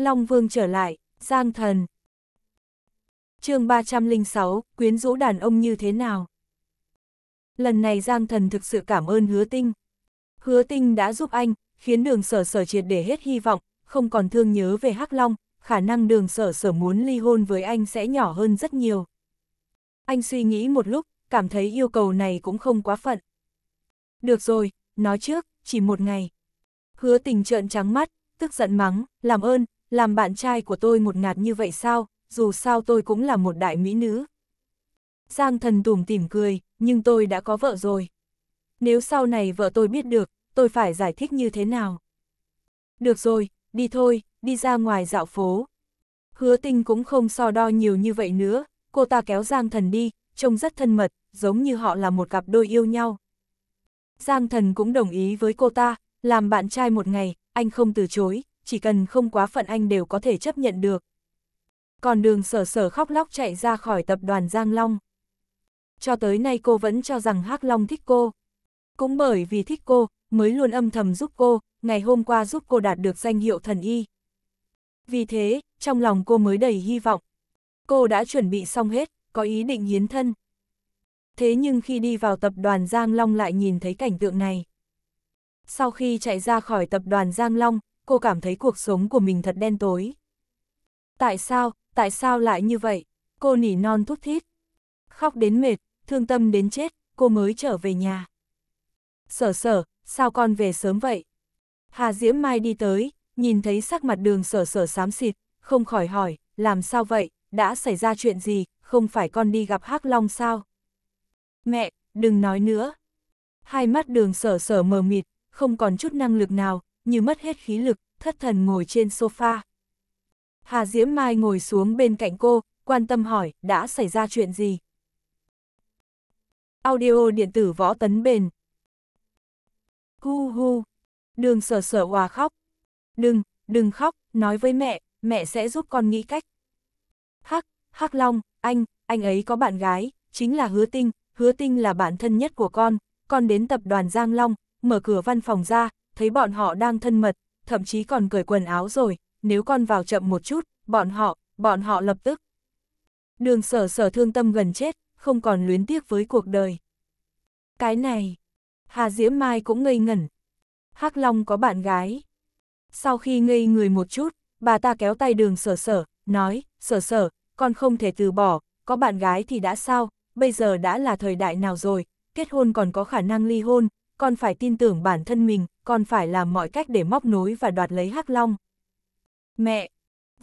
Long Vương trở lại, Giang Thần. chương 306, quyến rũ đàn ông như thế nào? Lần này Giang Thần thực sự cảm ơn Hứa Tinh. Hứa Tinh đã giúp anh, khiến đường sở sở triệt để hết hy vọng, không còn thương nhớ về Hắc Long, khả năng đường sở sở muốn ly hôn với anh sẽ nhỏ hơn rất nhiều. Anh suy nghĩ một lúc, cảm thấy yêu cầu này cũng không quá phận. Được rồi, nói trước, chỉ một ngày. Hứa tình trợn trắng mắt, tức giận mắng, làm ơn, làm bạn trai của tôi một ngạt như vậy sao, dù sao tôi cũng là một đại mỹ nữ. Giang thần tủm tỉm cười, nhưng tôi đã có vợ rồi. Nếu sau này vợ tôi biết được, tôi phải giải thích như thế nào? Được rồi, đi thôi, đi ra ngoài dạo phố. Hứa tinh cũng không so đo nhiều như vậy nữa, cô ta kéo Giang thần đi, trông rất thân mật, giống như họ là một cặp đôi yêu nhau. Giang thần cũng đồng ý với cô ta, làm bạn trai một ngày, anh không từ chối, chỉ cần không quá phận anh đều có thể chấp nhận được. Còn đường sở sở khóc lóc chạy ra khỏi tập đoàn Giang Long. Cho tới nay cô vẫn cho rằng Hắc Long thích cô. Cũng bởi vì thích cô, mới luôn âm thầm giúp cô, ngày hôm qua giúp cô đạt được danh hiệu thần y. Vì thế, trong lòng cô mới đầy hy vọng. Cô đã chuẩn bị xong hết, có ý định hiến thân. Thế nhưng khi đi vào tập đoàn Giang Long lại nhìn thấy cảnh tượng này. Sau khi chạy ra khỏi tập đoàn Giang Long, cô cảm thấy cuộc sống của mình thật đen tối. Tại sao, tại sao lại như vậy? Cô nỉ non thút thít. Khóc đến mệt, thương tâm đến chết, cô mới trở về nhà. Sở sở, sao con về sớm vậy? Hà Diễm Mai đi tới, nhìn thấy sắc mặt đường sở sở xám xịt, không khỏi hỏi, làm sao vậy, đã xảy ra chuyện gì, không phải con đi gặp hắc Long sao? Mẹ, đừng nói nữa. Hai mắt đường sở sở mờ mịt, không còn chút năng lực nào, như mất hết khí lực, thất thần ngồi trên sofa. Hà Diễm Mai ngồi xuống bên cạnh cô, quan tâm hỏi, đã xảy ra chuyện gì? Audio điện tử võ tấn bền. Hu hu, đường sở sở hòa khóc. Đừng, đừng khóc, nói với mẹ, mẹ sẽ giúp con nghĩ cách. Hắc, Hắc Long, anh, anh ấy có bạn gái, chính là Hứa Tinh, Hứa Tinh là bạn thân nhất của con, con đến tập đoàn Giang Long, mở cửa văn phòng ra, thấy bọn họ đang thân mật, thậm chí còn cởi quần áo rồi, nếu con vào chậm một chút, bọn họ, bọn họ lập tức. Đường sở sở thương tâm gần chết, không còn luyến tiếc với cuộc đời. Cái này, Hà Diễm Mai cũng ngây ngẩn. hắc Long có bạn gái. Sau khi ngây người một chút, bà ta kéo tay đường sở sở, nói, sở sở, con không thể từ bỏ, có bạn gái thì đã sao, bây giờ đã là thời đại nào rồi, kết hôn còn có khả năng ly hôn, con phải tin tưởng bản thân mình, con phải làm mọi cách để móc nối và đoạt lấy Hắc Long. Mẹ!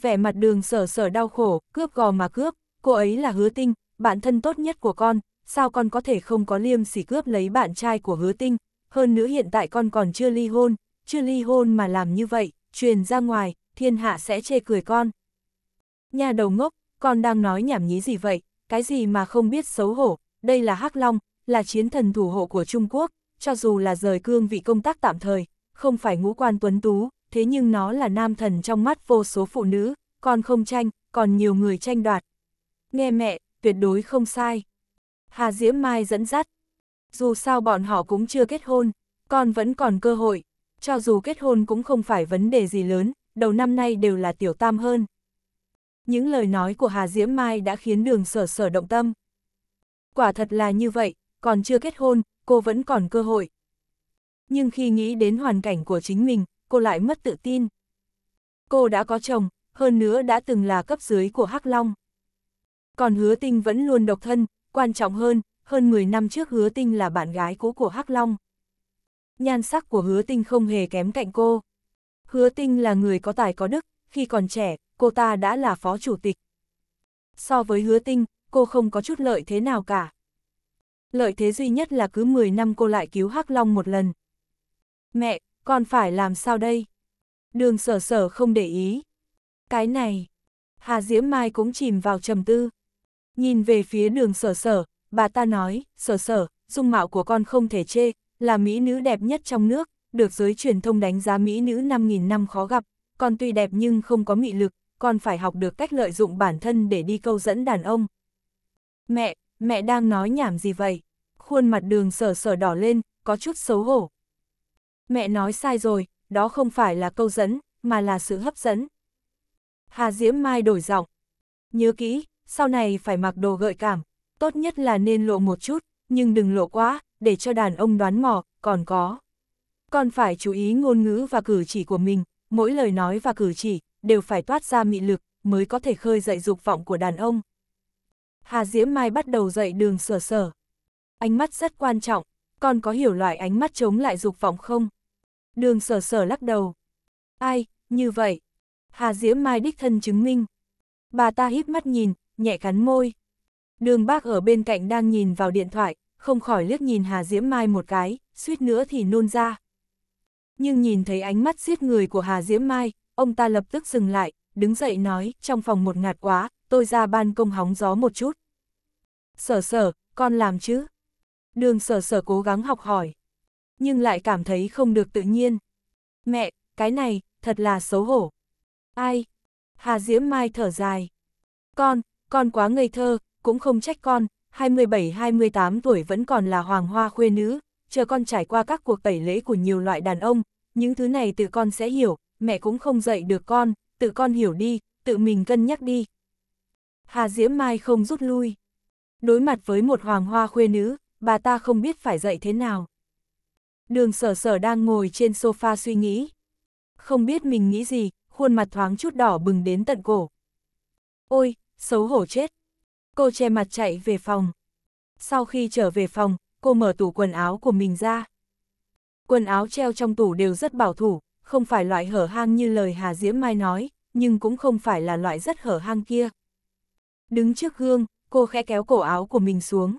Vẻ mặt đường sở sở đau khổ, cướp gò mà cướp, cô ấy là hứa tinh, bạn thân tốt nhất của con, sao con có thể không có liêm sỉ cướp lấy bạn trai của hứa tinh, hơn nữa hiện tại con còn chưa ly hôn, chưa ly hôn mà làm như vậy, truyền ra ngoài, thiên hạ sẽ chê cười con. Nhà đầu ngốc, con đang nói nhảm nhí gì vậy, cái gì mà không biết xấu hổ, đây là Hắc Long, là chiến thần thủ hộ của Trung Quốc, cho dù là rời cương vị công tác tạm thời, không phải ngũ quan tuấn tú, thế nhưng nó là nam thần trong mắt vô số phụ nữ, còn không tranh, còn nhiều người tranh đoạt. Nghe mẹ, tuyệt đối không sai. Hà Diễm Mai dẫn dắt. Dù sao bọn họ cũng chưa kết hôn, con vẫn còn cơ hội. Cho dù kết hôn cũng không phải vấn đề gì lớn, đầu năm nay đều là tiểu tam hơn. Những lời nói của Hà Diễm Mai đã khiến đường sở sở động tâm. Quả thật là như vậy, còn chưa kết hôn, cô vẫn còn cơ hội. Nhưng khi nghĩ đến hoàn cảnh của chính mình, cô lại mất tự tin. Cô đã có chồng, hơn nữa đã từng là cấp dưới của Hắc Long. Còn hứa tinh vẫn luôn độc thân, quan trọng hơn, hơn 10 năm trước hứa tinh là bạn gái cũ của Hắc Long. Nhan sắc của hứa tinh không hề kém cạnh cô. Hứa tinh là người có tài có đức, khi còn trẻ, cô ta đã là phó chủ tịch. So với hứa tinh, cô không có chút lợi thế nào cả lợi thế duy nhất là cứ 10 năm cô lại cứu Hắc Long một lần. Mẹ, con phải làm sao đây? Đường sở sở không để ý. Cái này, Hà Diễm Mai cũng chìm vào trầm tư. Nhìn về phía đường sở sở, bà ta nói, sở sở, dung mạo của con không thể chê, là mỹ nữ đẹp nhất trong nước, được giới truyền thông đánh giá mỹ nữ 5.000 năm khó gặp, con tuy đẹp nhưng không có mị lực, con phải học được cách lợi dụng bản thân để đi câu dẫn đàn ông. Mẹ, mẹ đang nói nhảm gì vậy? Khuôn mặt đường sở sở đỏ lên, có chút xấu hổ. Mẹ nói sai rồi, đó không phải là câu dẫn, mà là sự hấp dẫn. Hà Diễm Mai đổi giọng. Nhớ kỹ, sau này phải mặc đồ gợi cảm, tốt nhất là nên lộ một chút, nhưng đừng lộ quá, để cho đàn ông đoán mò, còn có. Còn phải chú ý ngôn ngữ và cử chỉ của mình, mỗi lời nói và cử chỉ, đều phải toát ra mị lực, mới có thể khơi dậy dục vọng của đàn ông. Hà Diễm Mai bắt đầu dạy đường sở sở. Ánh mắt rất quan trọng, con có hiểu loại ánh mắt chống lại dục vọng không? Đường sở sở lắc đầu. Ai, như vậy? Hà Diễm Mai đích thân chứng minh. Bà ta híp mắt nhìn, nhẹ cắn môi. Đường bác ở bên cạnh đang nhìn vào điện thoại, không khỏi liếc nhìn Hà Diễm Mai một cái, suýt nữa thì nôn ra. Nhưng nhìn thấy ánh mắt giết người của Hà Diễm Mai, ông ta lập tức dừng lại, đứng dậy nói, trong phòng một ngạt quá, tôi ra ban công hóng gió một chút. Sở sở, con làm chứ? Đường sở sở cố gắng học hỏi, nhưng lại cảm thấy không được tự nhiên. Mẹ, cái này, thật là xấu hổ. Ai? Hà Diễm Mai thở dài. Con, con quá ngây thơ, cũng không trách con, 27-28 tuổi vẫn còn là hoàng hoa khuê nữ, chờ con trải qua các cuộc tẩy lễ của nhiều loại đàn ông, những thứ này tự con sẽ hiểu, mẹ cũng không dạy được con, tự con hiểu đi, tự mình cân nhắc đi. Hà Diễm Mai không rút lui. Đối mặt với một hoàng hoa khuê nữ, bà ta không biết phải dạy thế nào. Đường sở sở đang ngồi trên sofa suy nghĩ. Không biết mình nghĩ gì, khuôn mặt thoáng chút đỏ bừng đến tận cổ. Ôi, xấu hổ chết. Cô che mặt chạy về phòng. Sau khi trở về phòng, cô mở tủ quần áo của mình ra. Quần áo treo trong tủ đều rất bảo thủ, không phải loại hở hang như lời Hà Diễm Mai nói, nhưng cũng không phải là loại rất hở hang kia. Đứng trước gương, cô khẽ kéo cổ áo của mình xuống.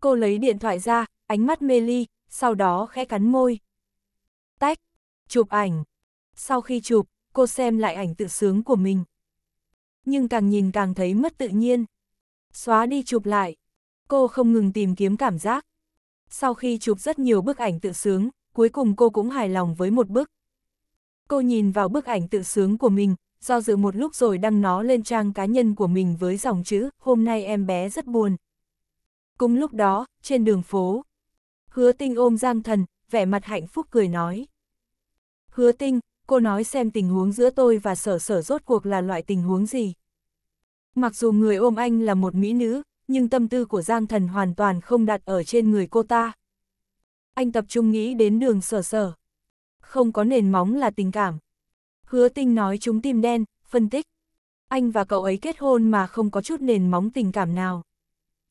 Cô lấy điện thoại ra, ánh mắt mê ly, sau đó khẽ cắn môi. Tách, chụp ảnh. Sau khi chụp, cô xem lại ảnh tự sướng của mình. Nhưng càng nhìn càng thấy mất tự nhiên. Xóa đi chụp lại. Cô không ngừng tìm kiếm cảm giác. Sau khi chụp rất nhiều bức ảnh tự sướng, cuối cùng cô cũng hài lòng với một bức. Cô nhìn vào bức ảnh tự sướng của mình, do dự một lúc rồi đăng nó lên trang cá nhân của mình với dòng chữ, hôm nay em bé rất buồn. Cùng lúc đó, trên đường phố, hứa tinh ôm Giang Thần, vẻ mặt hạnh phúc cười nói. Hứa tinh, cô nói xem tình huống giữa tôi và sở sở rốt cuộc là loại tình huống gì. Mặc dù người ôm anh là một mỹ nữ, nhưng tâm tư của Giang Thần hoàn toàn không đặt ở trên người cô ta. Anh tập trung nghĩ đến đường sở sở. Không có nền móng là tình cảm, Hứa tinh nói chúng tim đen, phân tích. Anh và cậu ấy kết hôn mà không có chút nền móng tình cảm nào.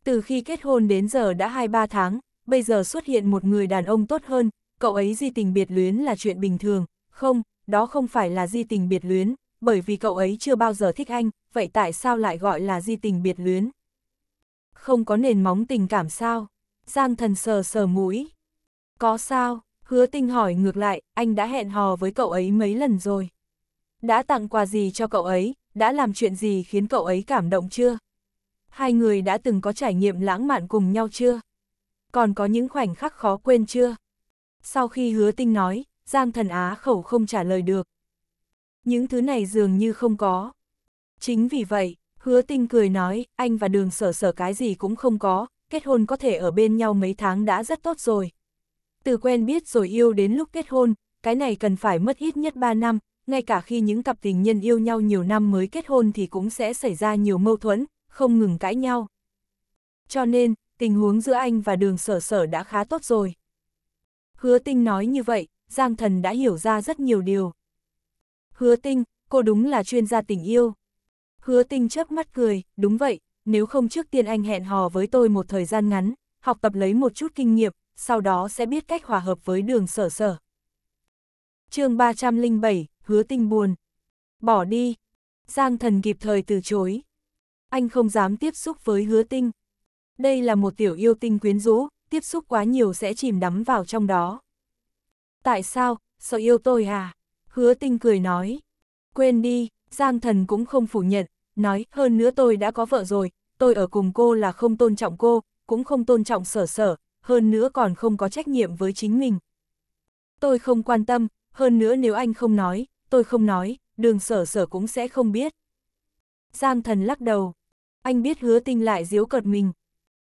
Từ khi kết hôn đến giờ đã 2-3 tháng, bây giờ xuất hiện một người đàn ông tốt hơn, cậu ấy di tình biệt luyến là chuyện bình thường, không, đó không phải là di tình biệt luyến, bởi vì cậu ấy chưa bao giờ thích anh, vậy tại sao lại gọi là di tình biệt luyến? Không có nền móng tình cảm sao? Giang thần sờ sờ mũi. Có sao? Hứa tinh hỏi ngược lại, anh đã hẹn hò với cậu ấy mấy lần rồi. Đã tặng quà gì cho cậu ấy, đã làm chuyện gì khiến cậu ấy cảm động chưa? Hai người đã từng có trải nghiệm lãng mạn cùng nhau chưa? Còn có những khoảnh khắc khó quên chưa? Sau khi hứa tinh nói, Giang thần á khẩu không trả lời được. Những thứ này dường như không có. Chính vì vậy, hứa tinh cười nói, anh và đường sở sở cái gì cũng không có, kết hôn có thể ở bên nhau mấy tháng đã rất tốt rồi. Từ quen biết rồi yêu đến lúc kết hôn, cái này cần phải mất ít nhất 3 năm, ngay cả khi những cặp tình nhân yêu nhau nhiều năm mới kết hôn thì cũng sẽ xảy ra nhiều mâu thuẫn, không ngừng cãi nhau. Cho nên, tình huống giữa anh và đường sở sở đã khá tốt rồi. Hứa tinh nói như vậy, Giang thần đã hiểu ra rất nhiều điều. Hứa tinh, cô đúng là chuyên gia tình yêu. Hứa tinh chớp mắt cười, đúng vậy, nếu không trước tiên anh hẹn hò với tôi một thời gian ngắn, học tập lấy một chút kinh nghiệm, sau đó sẽ biết cách hòa hợp với đường sở sở. chương 307, hứa tinh buồn. Bỏ đi. Giang thần kịp thời từ chối. Anh không dám tiếp xúc với hứa tinh. Đây là một tiểu yêu tinh quyến rũ, tiếp xúc quá nhiều sẽ chìm đắm vào trong đó. Tại sao, sợ yêu tôi à? Hứa tinh cười nói. Quên đi, Giang thần cũng không phủ nhận, nói hơn nữa tôi đã có vợ rồi, tôi ở cùng cô là không tôn trọng cô, cũng không tôn trọng sở sở, hơn nữa còn không có trách nhiệm với chính mình. Tôi không quan tâm, hơn nữa nếu anh không nói, tôi không nói, đường sở sở cũng sẽ không biết. Giang thần lắc đầu, anh biết hứa tinh lại diếu cợt mình.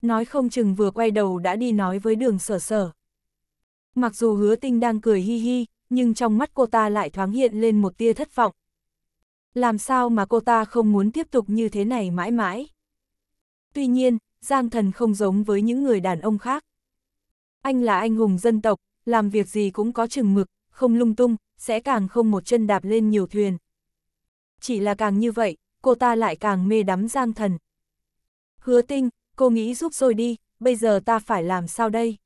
Nói không chừng vừa quay đầu đã đi nói với đường sở sở. Mặc dù hứa tinh đang cười hi hi, nhưng trong mắt cô ta lại thoáng hiện lên một tia thất vọng. Làm sao mà cô ta không muốn tiếp tục như thế này mãi mãi? Tuy nhiên, Giang Thần không giống với những người đàn ông khác. Anh là anh hùng dân tộc, làm việc gì cũng có chừng mực, không lung tung, sẽ càng không một chân đạp lên nhiều thuyền. Chỉ là càng như vậy, cô ta lại càng mê đắm giang thần. Hứa tinh, cô nghĩ giúp rồi đi, bây giờ ta phải làm sao đây?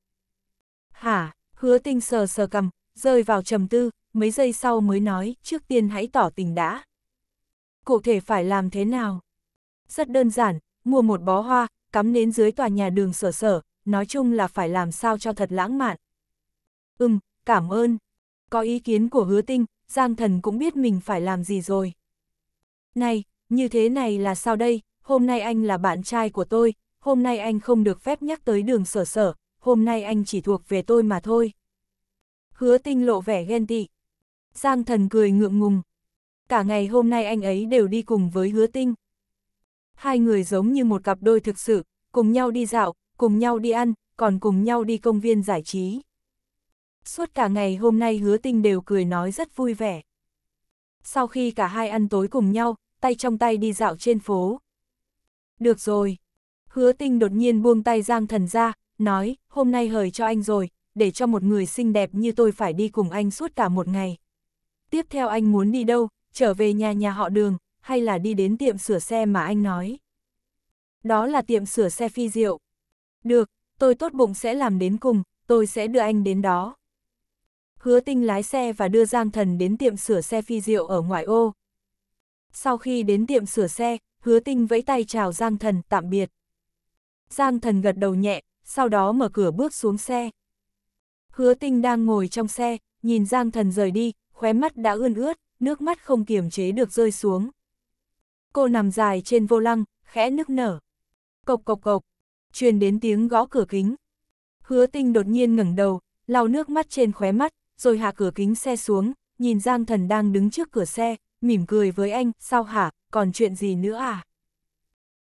Hả, hứa tinh sờ sờ cầm, rơi vào trầm tư, mấy giây sau mới nói, trước tiên hãy tỏ tình đã. Cụ thể phải làm thế nào? Rất đơn giản, mua một bó hoa, cắm đến dưới tòa nhà đường sở sở, nói chung là phải làm sao cho thật lãng mạn. Ừm, cảm ơn. Có ý kiến của hứa tinh, Giang Thần cũng biết mình phải làm gì rồi. Này, như thế này là sao đây, hôm nay anh là bạn trai của tôi, hôm nay anh không được phép nhắc tới đường sở sở, hôm nay anh chỉ thuộc về tôi mà thôi. Hứa tinh lộ vẻ ghen tị. Giang thần cười ngượng ngùng. Cả ngày hôm nay anh ấy đều đi cùng với hứa tinh. Hai người giống như một cặp đôi thực sự, cùng nhau đi dạo, cùng nhau đi ăn, còn cùng nhau đi công viên giải trí suốt cả ngày hôm nay hứa tinh đều cười nói rất vui vẻ. Sau khi cả hai ăn tối cùng nhau, tay trong tay đi dạo trên phố. Được rồi. Hứa tinh đột nhiên buông tay Giang thần ra, nói, hôm nay hời cho anh rồi, để cho một người xinh đẹp như tôi phải đi cùng anh suốt cả một ngày. Tiếp theo anh muốn đi đâu, trở về nhà nhà họ đường, hay là đi đến tiệm sửa xe mà anh nói. Đó là tiệm sửa xe phi diệu. Được, tôi tốt bụng sẽ làm đến cùng, tôi sẽ đưa anh đến đó hứa tinh lái xe và đưa Giang Thần đến tiệm sửa xe phi diệu ở ngoại ô. Sau khi đến tiệm sửa xe, hứa tinh vẫy tay chào Giang Thần tạm biệt. Giang Thần gật đầu nhẹ, sau đó mở cửa bước xuống xe. Hứa tinh đang ngồi trong xe, nhìn Giang Thần rời đi, khóe mắt đã ươn ướt, nước mắt không kiềm chế được rơi xuống. Cô nằm dài trên vô lăng, khẽ nức nở. Cộc cộc cộc, truyền đến tiếng gõ cửa kính. Hứa tinh đột nhiên ngẩng đầu, lau nước mắt trên khóe mắt, rồi hạ cửa kính xe xuống, nhìn Giang Thần đang đứng trước cửa xe, mỉm cười với anh, sao hả, còn chuyện gì nữa à?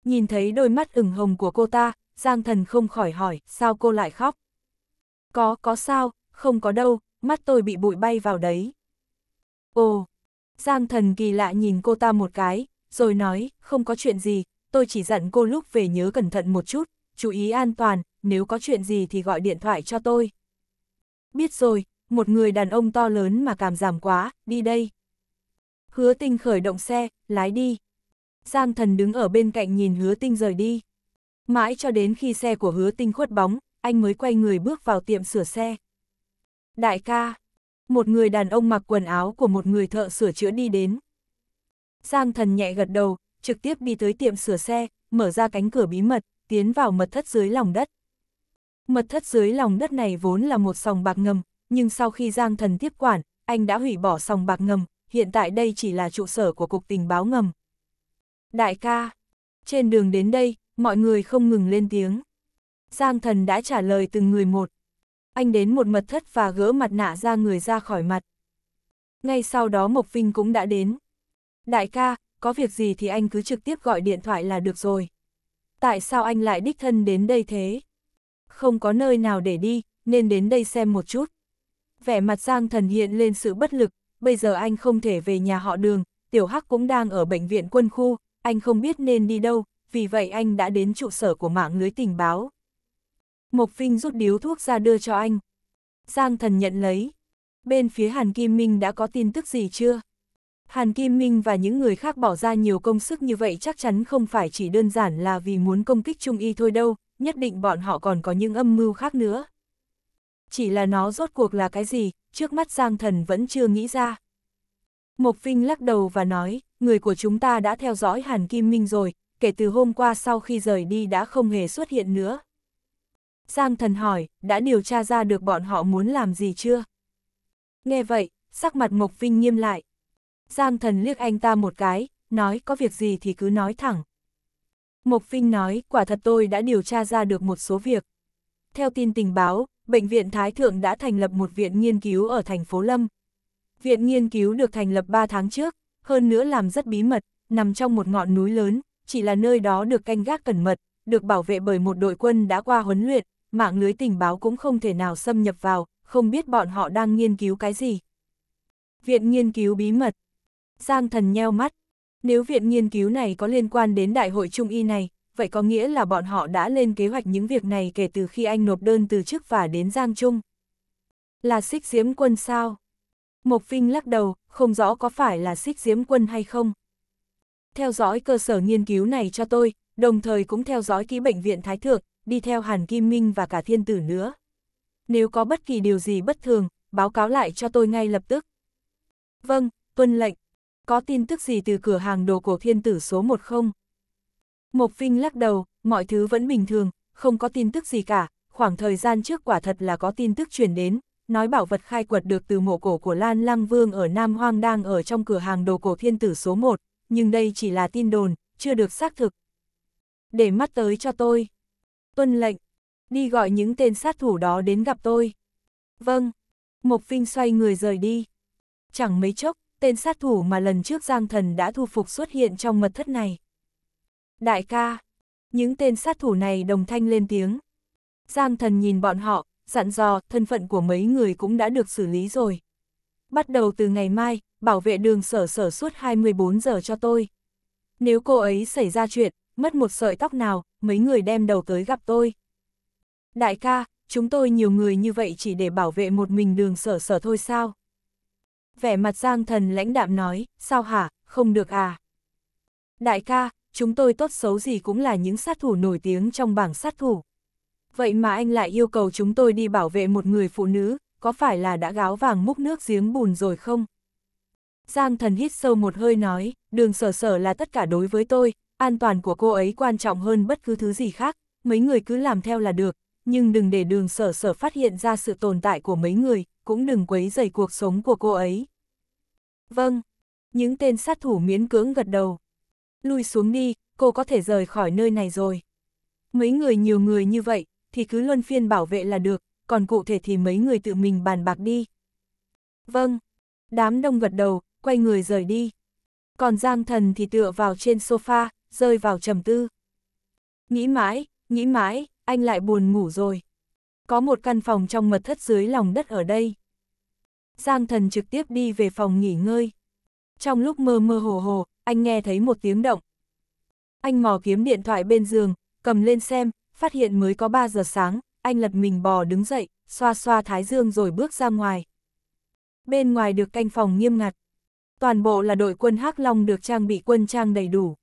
Nhìn thấy đôi mắt ửng hồng của cô ta, Giang Thần không khỏi hỏi, sao cô lại khóc? Có, có sao, không có đâu, mắt tôi bị bụi bay vào đấy. Ồ, Giang Thần kỳ lạ nhìn cô ta một cái, rồi nói, không có chuyện gì, tôi chỉ dặn cô lúc về nhớ cẩn thận một chút, chú ý an toàn, nếu có chuyện gì thì gọi điện thoại cho tôi. Biết rồi, một người đàn ông to lớn mà cảm giảm quá, đi đây. Hứa tinh khởi động xe, lái đi. Giang thần đứng ở bên cạnh nhìn hứa tinh rời đi. Mãi cho đến khi xe của hứa tinh khuất bóng, anh mới quay người bước vào tiệm sửa xe. Đại ca, một người đàn ông mặc quần áo của một người thợ sửa chữa đi đến. Giang thần nhẹ gật đầu, trực tiếp đi tới tiệm sửa xe, mở ra cánh cửa bí mật, tiến vào mật thất dưới lòng đất. Mật thất dưới lòng đất này vốn là một sòng bạc ngầm, nhưng sau khi Giang Thần tiếp quản, anh đã hủy bỏ sòng bạc ngầm, hiện tại đây chỉ là trụ sở của Cục Tình báo ngầm. Đại ca, trên đường đến đây, mọi người không ngừng lên tiếng. Giang Thần đã trả lời từng người một. Anh đến một mật thất và gỡ mặt nạ ra người ra khỏi mặt. Ngay sau đó Mộc Vinh cũng đã đến. Đại ca, có việc gì thì anh cứ trực tiếp gọi điện thoại là được rồi. Tại sao anh lại đích thân đến đây thế? Không có nơi nào để đi, nên đến đây xem một chút vẻ mặt Giang Thần hiện lên sự bất lực, bây giờ anh không thể về nhà họ đường, Tiểu Hắc cũng đang ở bệnh viện quân khu, anh không biết nên đi đâu, vì vậy anh đã đến trụ sở của mạng lưới tình báo. Mộc Vinh rút điếu thuốc ra đưa cho anh. Giang Thần nhận lấy. Bên phía Hàn Kim Minh đã có tin tức gì chưa? Hàn Kim Minh và những người khác bỏ ra nhiều công sức như vậy chắc chắn không phải chỉ đơn giản là vì muốn công kích Trung Y thôi đâu, nhất định bọn họ còn có những âm mưu khác nữa chỉ là nó rốt cuộc là cái gì, trước mắt Giang Thần vẫn chưa nghĩ ra. Mộc Vinh lắc đầu và nói, người của chúng ta đã theo dõi Hàn Kim Minh rồi, kể từ hôm qua sau khi rời đi đã không hề xuất hiện nữa. Giang Thần hỏi, đã điều tra ra được bọn họ muốn làm gì chưa? Nghe vậy, sắc mặt Mộc Vinh nghiêm lại. Giang Thần liếc anh ta một cái, nói có việc gì thì cứ nói thẳng. Mộc Vinh nói, quả thật tôi đã điều tra ra được một số việc. Theo tin tình báo, Bệnh viện Thái Thượng đã thành lập một viện nghiên cứu ở thành phố Lâm. Viện nghiên cứu được thành lập 3 tháng trước, hơn nữa làm rất bí mật, nằm trong một ngọn núi lớn, chỉ là nơi đó được canh gác cẩn mật, được bảo vệ bởi một đội quân đã qua huấn luyện, mạng lưới tình báo cũng không thể nào xâm nhập vào, không biết bọn họ đang nghiên cứu cái gì. Viện nghiên cứu bí mật Giang thần nheo mắt. Nếu viện nghiên cứu này có liên quan đến đại hội trung y này, vậy có nghĩa là bọn họ đã lên kế hoạch những việc này kể từ khi anh nộp đơn từ chức và đến Giang Trung. Là xích diễm quân sao? Mộc Vinh lắc đầu, không rõ có phải là xích diễm quân hay không. Theo dõi cơ sở nghiên cứu này cho tôi, đồng thời cũng theo dõi kỹ bệnh viện Thái Thượng, đi theo Hàn Kim Minh và cả thiên tử nữa. Nếu có bất kỳ điều gì bất thường, báo cáo lại cho tôi ngay lập tức. Vâng, tuân lệnh. Có tin tức gì từ cửa hàng đồ cổ thiên tử số 1 không? Mộc Vinh lắc đầu, mọi thứ vẫn bình thường, không có tin tức gì cả, khoảng thời gian trước quả thật là có tin tức truyền đến, nói bảo vật khai quật được từ mộ cổ của Lan Lăng Vương ở Nam Hoang đang ở trong cửa hàng đồ cổ thiên tử số 1, nhưng đây chỉ là tin đồn, chưa được xác thực. Để mắt tới cho tôi. Tuân lệnh, đi gọi những tên sát thủ đó đến gặp tôi. Vâng, Mộc Vinh xoay người rời đi. Chẳng mấy chốc, tên sát thủ mà lần trước Giang Thần đã thu phục xuất hiện trong mật thất này. Đại ca, những tên sát thủ này đồng thanh lên tiếng. Giang thần nhìn bọn họ, dặn dò thân phận của mấy người cũng đã được xử lý rồi. Bắt đầu từ ngày mai, bảo vệ đường sở sở suốt 24 giờ cho tôi. Nếu cô ấy xảy ra chuyện, mất một sợi tóc nào, mấy người đem đầu tới gặp tôi. Đại ca, chúng tôi nhiều người như vậy chỉ để bảo vệ một mình đường sở sở thôi sao? Vẻ mặt Giang thần lãnh đạm nói, sao hả, không được à? Đại ca, chúng tôi tốt xấu gì cũng là những sát thủ nổi tiếng trong bảng sát thủ. Vậy mà anh lại yêu cầu chúng tôi đi bảo vệ một người phụ nữ, có phải là đã gáo vàng múc nước giếng bùn rồi không? Giang thần hít sâu một hơi nói, đường sở sở là tất cả đối với tôi, an toàn của cô ấy quan trọng hơn bất cứ thứ gì khác, mấy người cứ làm theo là được, nhưng đừng để đường sở sở phát hiện ra sự tồn tại của mấy người, cũng đừng quấy rầy cuộc sống của cô ấy. Vâng, những tên sát thủ miễn cưỡng gật đầu lui xuống đi, cô có thể rời khỏi nơi này rồi. Mấy người nhiều người như vậy, thì cứ luân phiên bảo vệ là được, còn cụ thể thì mấy người tự mình bàn bạc đi. Vâng, đám đông gật đầu, quay người rời đi. Còn Giang Thần thì tựa vào trên sofa, rơi vào trầm tư. Nghĩ mãi, nghĩ mãi, anh lại buồn ngủ rồi. Có một căn phòng trong mật thất dưới lòng đất ở đây. Giang Thần trực tiếp đi về phòng nghỉ ngơi. Trong lúc mơ mơ hồ hồ, anh nghe thấy một tiếng động. Anh mò kiếm điện thoại bên giường, cầm lên xem, phát hiện mới có 3 giờ sáng, anh lật mình bò đứng dậy, xoa xoa thái dương rồi bước ra ngoài. Bên ngoài được canh phòng nghiêm ngặt. Toàn bộ là đội quân Hắc Long được trang bị quân trang đầy đủ.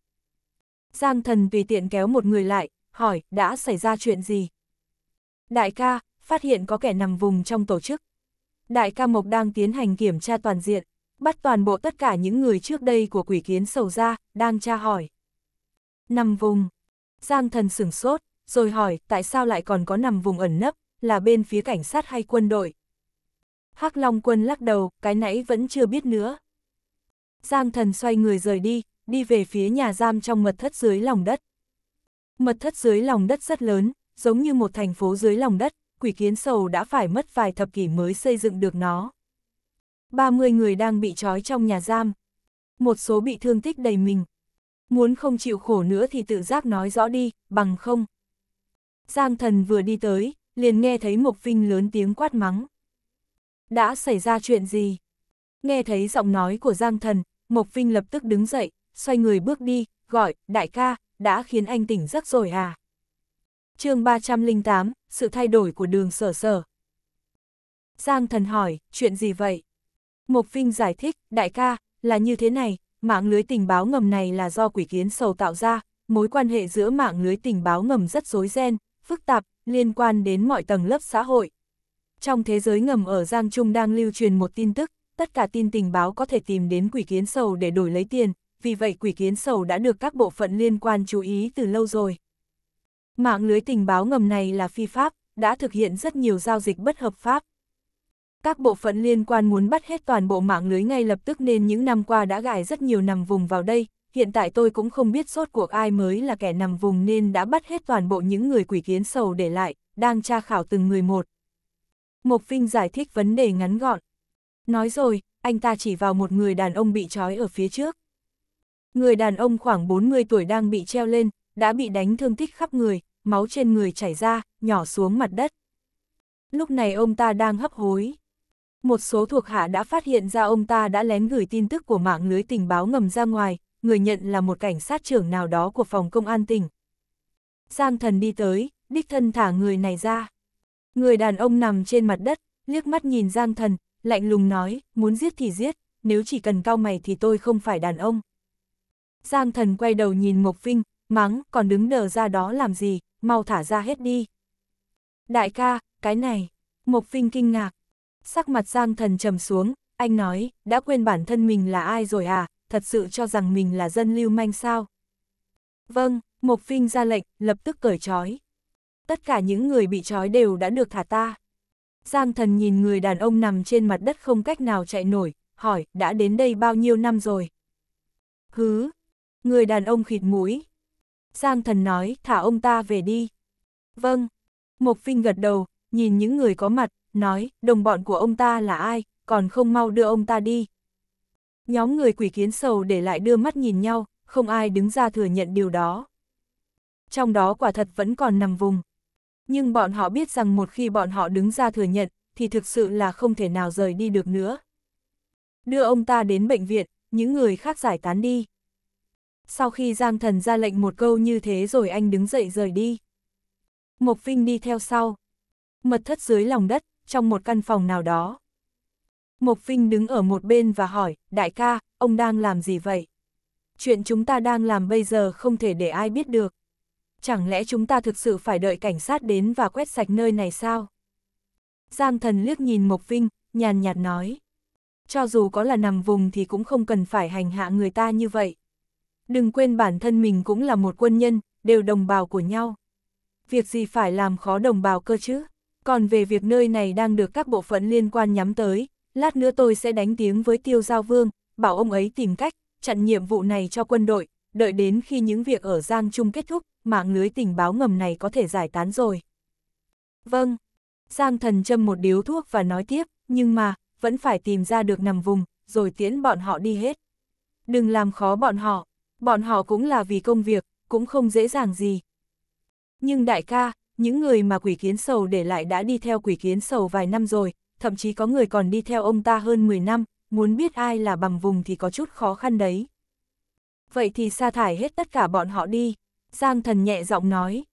Giang thần tùy tiện kéo một người lại, hỏi đã xảy ra chuyện gì. Đại ca, phát hiện có kẻ nằm vùng trong tổ chức. Đại ca Mộc đang tiến hành kiểm tra toàn diện bắt toàn bộ tất cả những người trước đây của quỷ kiến sầu ra, đang tra hỏi. Nằm vùng. Giang thần sửng sốt, rồi hỏi tại sao lại còn có nằm vùng ẩn nấp, là bên phía cảnh sát hay quân đội. hắc Long quân lắc đầu, cái nãy vẫn chưa biết nữa. Giang thần xoay người rời đi, đi về phía nhà giam trong mật thất dưới lòng đất. Mật thất dưới lòng đất rất lớn, giống như một thành phố dưới lòng đất, quỷ kiến sầu đã phải mất vài thập kỷ mới xây dựng được nó. 30 người đang bị trói trong nhà giam. Một số bị thương tích đầy mình. Muốn không chịu khổ nữa thì tự giác nói rõ đi, bằng không. Giang thần vừa đi tới, liền nghe thấy Mộc Vinh lớn tiếng quát mắng. Đã xảy ra chuyện gì? Nghe thấy giọng nói của Giang thần, Mộc Vinh lập tức đứng dậy, xoay người bước đi, gọi, đại ca, đã khiến anh tỉnh giấc rồi à? chương 308, sự thay đổi của đường sở sở. Giang thần hỏi, chuyện gì vậy? Mộc Vinh giải thích, đại ca, là như thế này, mạng lưới tình báo ngầm này là do quỷ kiến sầu tạo ra, mối quan hệ giữa mạng lưới tình báo ngầm rất rối ren, phức tạp, liên quan đến mọi tầng lớp xã hội. Trong thế giới ngầm ở Giang Trung đang lưu truyền một tin tức, tất cả tin tình báo có thể tìm đến quỷ kiến sầu để đổi lấy tiền, vì vậy quỷ kiến sầu đã được các bộ phận liên quan chú ý từ lâu rồi. Mạng lưới tình báo ngầm này là phi pháp, đã thực hiện rất nhiều giao dịch bất hợp pháp. Các bộ phận liên quan muốn bắt hết toàn bộ mạng lưới ngay lập tức nên những năm qua đã gài rất nhiều nằm vùng vào đây, hiện tại tôi cũng không biết sốt cuộc ai mới là kẻ nằm vùng nên đã bắt hết toàn bộ những người quỷ kiến sầu để lại, đang tra khảo từng người một. Mộc Vinh giải thích vấn đề ngắn gọn. Nói rồi, anh ta chỉ vào một người đàn ông bị trói ở phía trước. Người đàn ông khoảng 40 tuổi đang bị treo lên, đã bị đánh thương tích khắp người, máu trên người chảy ra, nhỏ xuống mặt đất. Lúc này ông ta đang hấp hối, một số thuộc hạ đã phát hiện ra ông ta đã lén gửi tin tức của mạng lưới tình báo ngầm ra ngoài, người nhận là một cảnh sát trưởng nào đó của phòng công an tỉnh. Giang thần đi tới, đích thân thả người này ra. Người đàn ông nằm trên mặt đất, liếc mắt nhìn Giang thần, lạnh lùng nói, muốn giết thì giết, nếu chỉ cần cao mày thì tôi không phải đàn ông. Giang thần quay đầu nhìn Mộc Vinh, mắng, còn đứng đờ ra đó làm gì, mau thả ra hết đi. Đại ca, cái này, Mộc Vinh kinh ngạc, Sắc mặt Giang Thần trầm xuống, anh nói, đã quên bản thân mình là ai rồi à, thật sự cho rằng mình là dân lưu manh sao? Vâng, Mộc Vinh ra lệnh, lập tức cởi trói. Tất cả những người bị trói đều đã được thả ta. Giang Thần nhìn người đàn ông nằm trên mặt đất không cách nào chạy nổi, hỏi, đã đến đây bao nhiêu năm rồi? Hứ, người đàn ông khịt mũi. Giang Thần nói, thả ông ta về đi. Vâng, Mộc Vinh gật đầu, nhìn những người có mặt, nói, đồng bọn của ông ta là ai, còn không mau đưa ông ta đi. Nhóm người quỷ kiến sầu để lại đưa mắt nhìn nhau, không ai đứng ra thừa nhận điều đó. Trong đó quả thật vẫn còn nằm vùng. Nhưng bọn họ biết rằng một khi bọn họ đứng ra thừa nhận, thì thực sự là không thể nào rời đi được nữa. Đưa ông ta đến bệnh viện, những người khác giải tán đi. Sau khi Giang Thần ra lệnh một câu như thế rồi anh đứng dậy rời đi. Mộc Vinh đi theo sau. Mật thất dưới lòng đất, trong một căn phòng nào đó. Mộc Vinh đứng ở một bên và hỏi, đại ca, ông đang làm gì vậy? Chuyện chúng ta đang làm bây giờ không thể để ai biết được. Chẳng lẽ chúng ta thực sự phải đợi cảnh sát đến và quét sạch nơi này sao? Giang thần liếc nhìn Mộc Vinh, nhàn nhạt nói. Cho dù có là nằm vùng thì cũng không cần phải hành hạ người ta như vậy. Đừng quên bản thân mình cũng là một quân nhân, đều đồng bào của nhau. Việc gì phải làm khó đồng bào cơ chứ? Còn về việc nơi này đang được các bộ phận liên quan nhắm tới, lát nữa tôi sẽ đánh tiếng với tiêu giao vương, bảo ông ấy tìm cách, chặn nhiệm vụ này cho quân đội, đợi đến khi những việc ở Giang Trung kết thúc, mạng lưới tình báo ngầm này có thể giải tán rồi. Vâng, Giang thần châm một điếu thuốc và nói tiếp, nhưng mà, vẫn phải tìm ra được nằm vùng, rồi tiễn bọn họ đi hết. Đừng làm khó bọn họ, bọn họ cũng là vì công việc, cũng không dễ dàng gì. Nhưng đại ca, những người mà quỷ kiến sầu để lại đã đi theo quỷ kiến sầu vài năm rồi, thậm chí có người còn đi theo ông ta hơn 10 năm, muốn biết ai là bằng vùng thì có chút khó khăn đấy. Vậy thì sa thải hết tất cả bọn họ đi, Giang thần nhẹ giọng nói.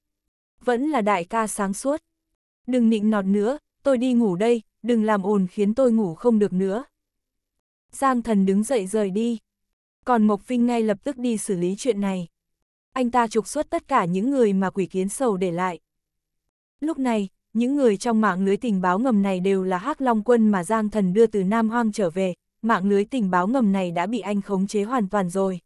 Vẫn là đại ca sáng suốt. Đừng nịnh nọt nữa, tôi đi ngủ đây, đừng làm ồn khiến tôi ngủ không được nữa. Giang thần đứng dậy rời đi. Còn Mộc Vinh ngay lập tức đi xử lý chuyện này. Anh ta trục xuất tất cả những người mà quỷ kiến sầu để lại, Lúc này, những người trong mạng lưới tình báo ngầm này đều là hắc Long Quân mà Giang Thần đưa từ Nam Hoang trở về, mạng lưới tình báo ngầm này đã bị anh khống chế hoàn toàn rồi.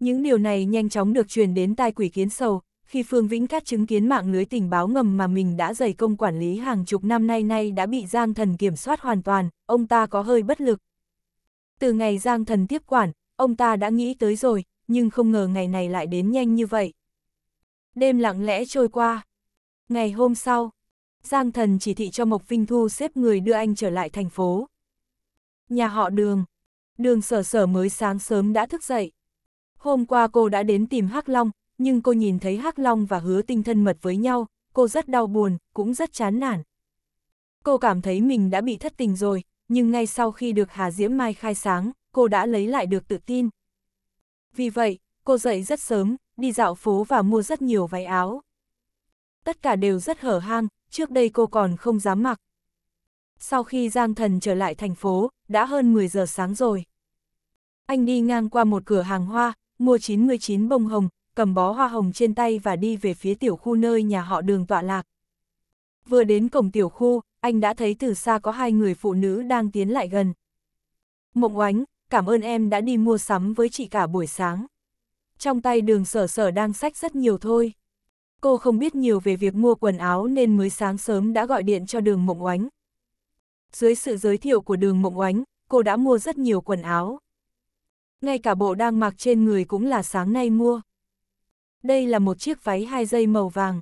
Những điều này nhanh chóng được truyền đến tai quỷ kiến sầu, khi Phương Vĩnh Cát chứng kiến mạng lưới tình báo ngầm mà mình đã dày công quản lý hàng chục năm nay nay đã bị Giang Thần kiểm soát hoàn toàn, ông ta có hơi bất lực. Từ ngày Giang Thần tiếp quản, ông ta đã nghĩ tới rồi, nhưng không ngờ ngày này lại đến nhanh như vậy. Đêm lặng lẽ trôi qua, Ngày hôm sau, Giang Thần chỉ thị cho Mộc Vinh Thu xếp người đưa anh trở lại thành phố. Nhà họ Đường. Đường sở sở mới sáng sớm đã thức dậy. Hôm qua cô đã đến tìm Hắc Long, nhưng cô nhìn thấy Hắc Long và hứa tinh thân mật với nhau, cô rất đau buồn, cũng rất chán nản. Cô cảm thấy mình đã bị thất tình rồi, nhưng ngay sau khi được Hà Diễm Mai khai sáng, cô đã lấy lại được tự tin. Vì vậy, cô dậy rất sớm, đi dạo phố và mua rất nhiều váy áo tất cả đều rất hở hang, trước đây cô còn không dám mặc. Sau khi Giang Thần trở lại thành phố, đã hơn 10 giờ sáng rồi. Anh đi ngang qua một cửa hàng hoa, mua 99 bông hồng, cầm bó hoa hồng trên tay và đi về phía tiểu khu nơi nhà họ đường tọa lạc. Vừa đến cổng tiểu khu, anh đã thấy từ xa có hai người phụ nữ đang tiến lại gần. Mộng oánh, cảm ơn em đã đi mua sắm với chị cả buổi sáng. Trong tay đường sở sở đang sách rất nhiều thôi cô không biết nhiều về việc mua quần áo nên mới sáng sớm đã gọi điện cho đường mộng oánh. Dưới sự giới thiệu của đường mộng oánh, cô đã mua rất nhiều quần áo. Ngay cả bộ đang mặc trên người cũng là sáng nay mua. Đây là một chiếc váy hai dây màu vàng.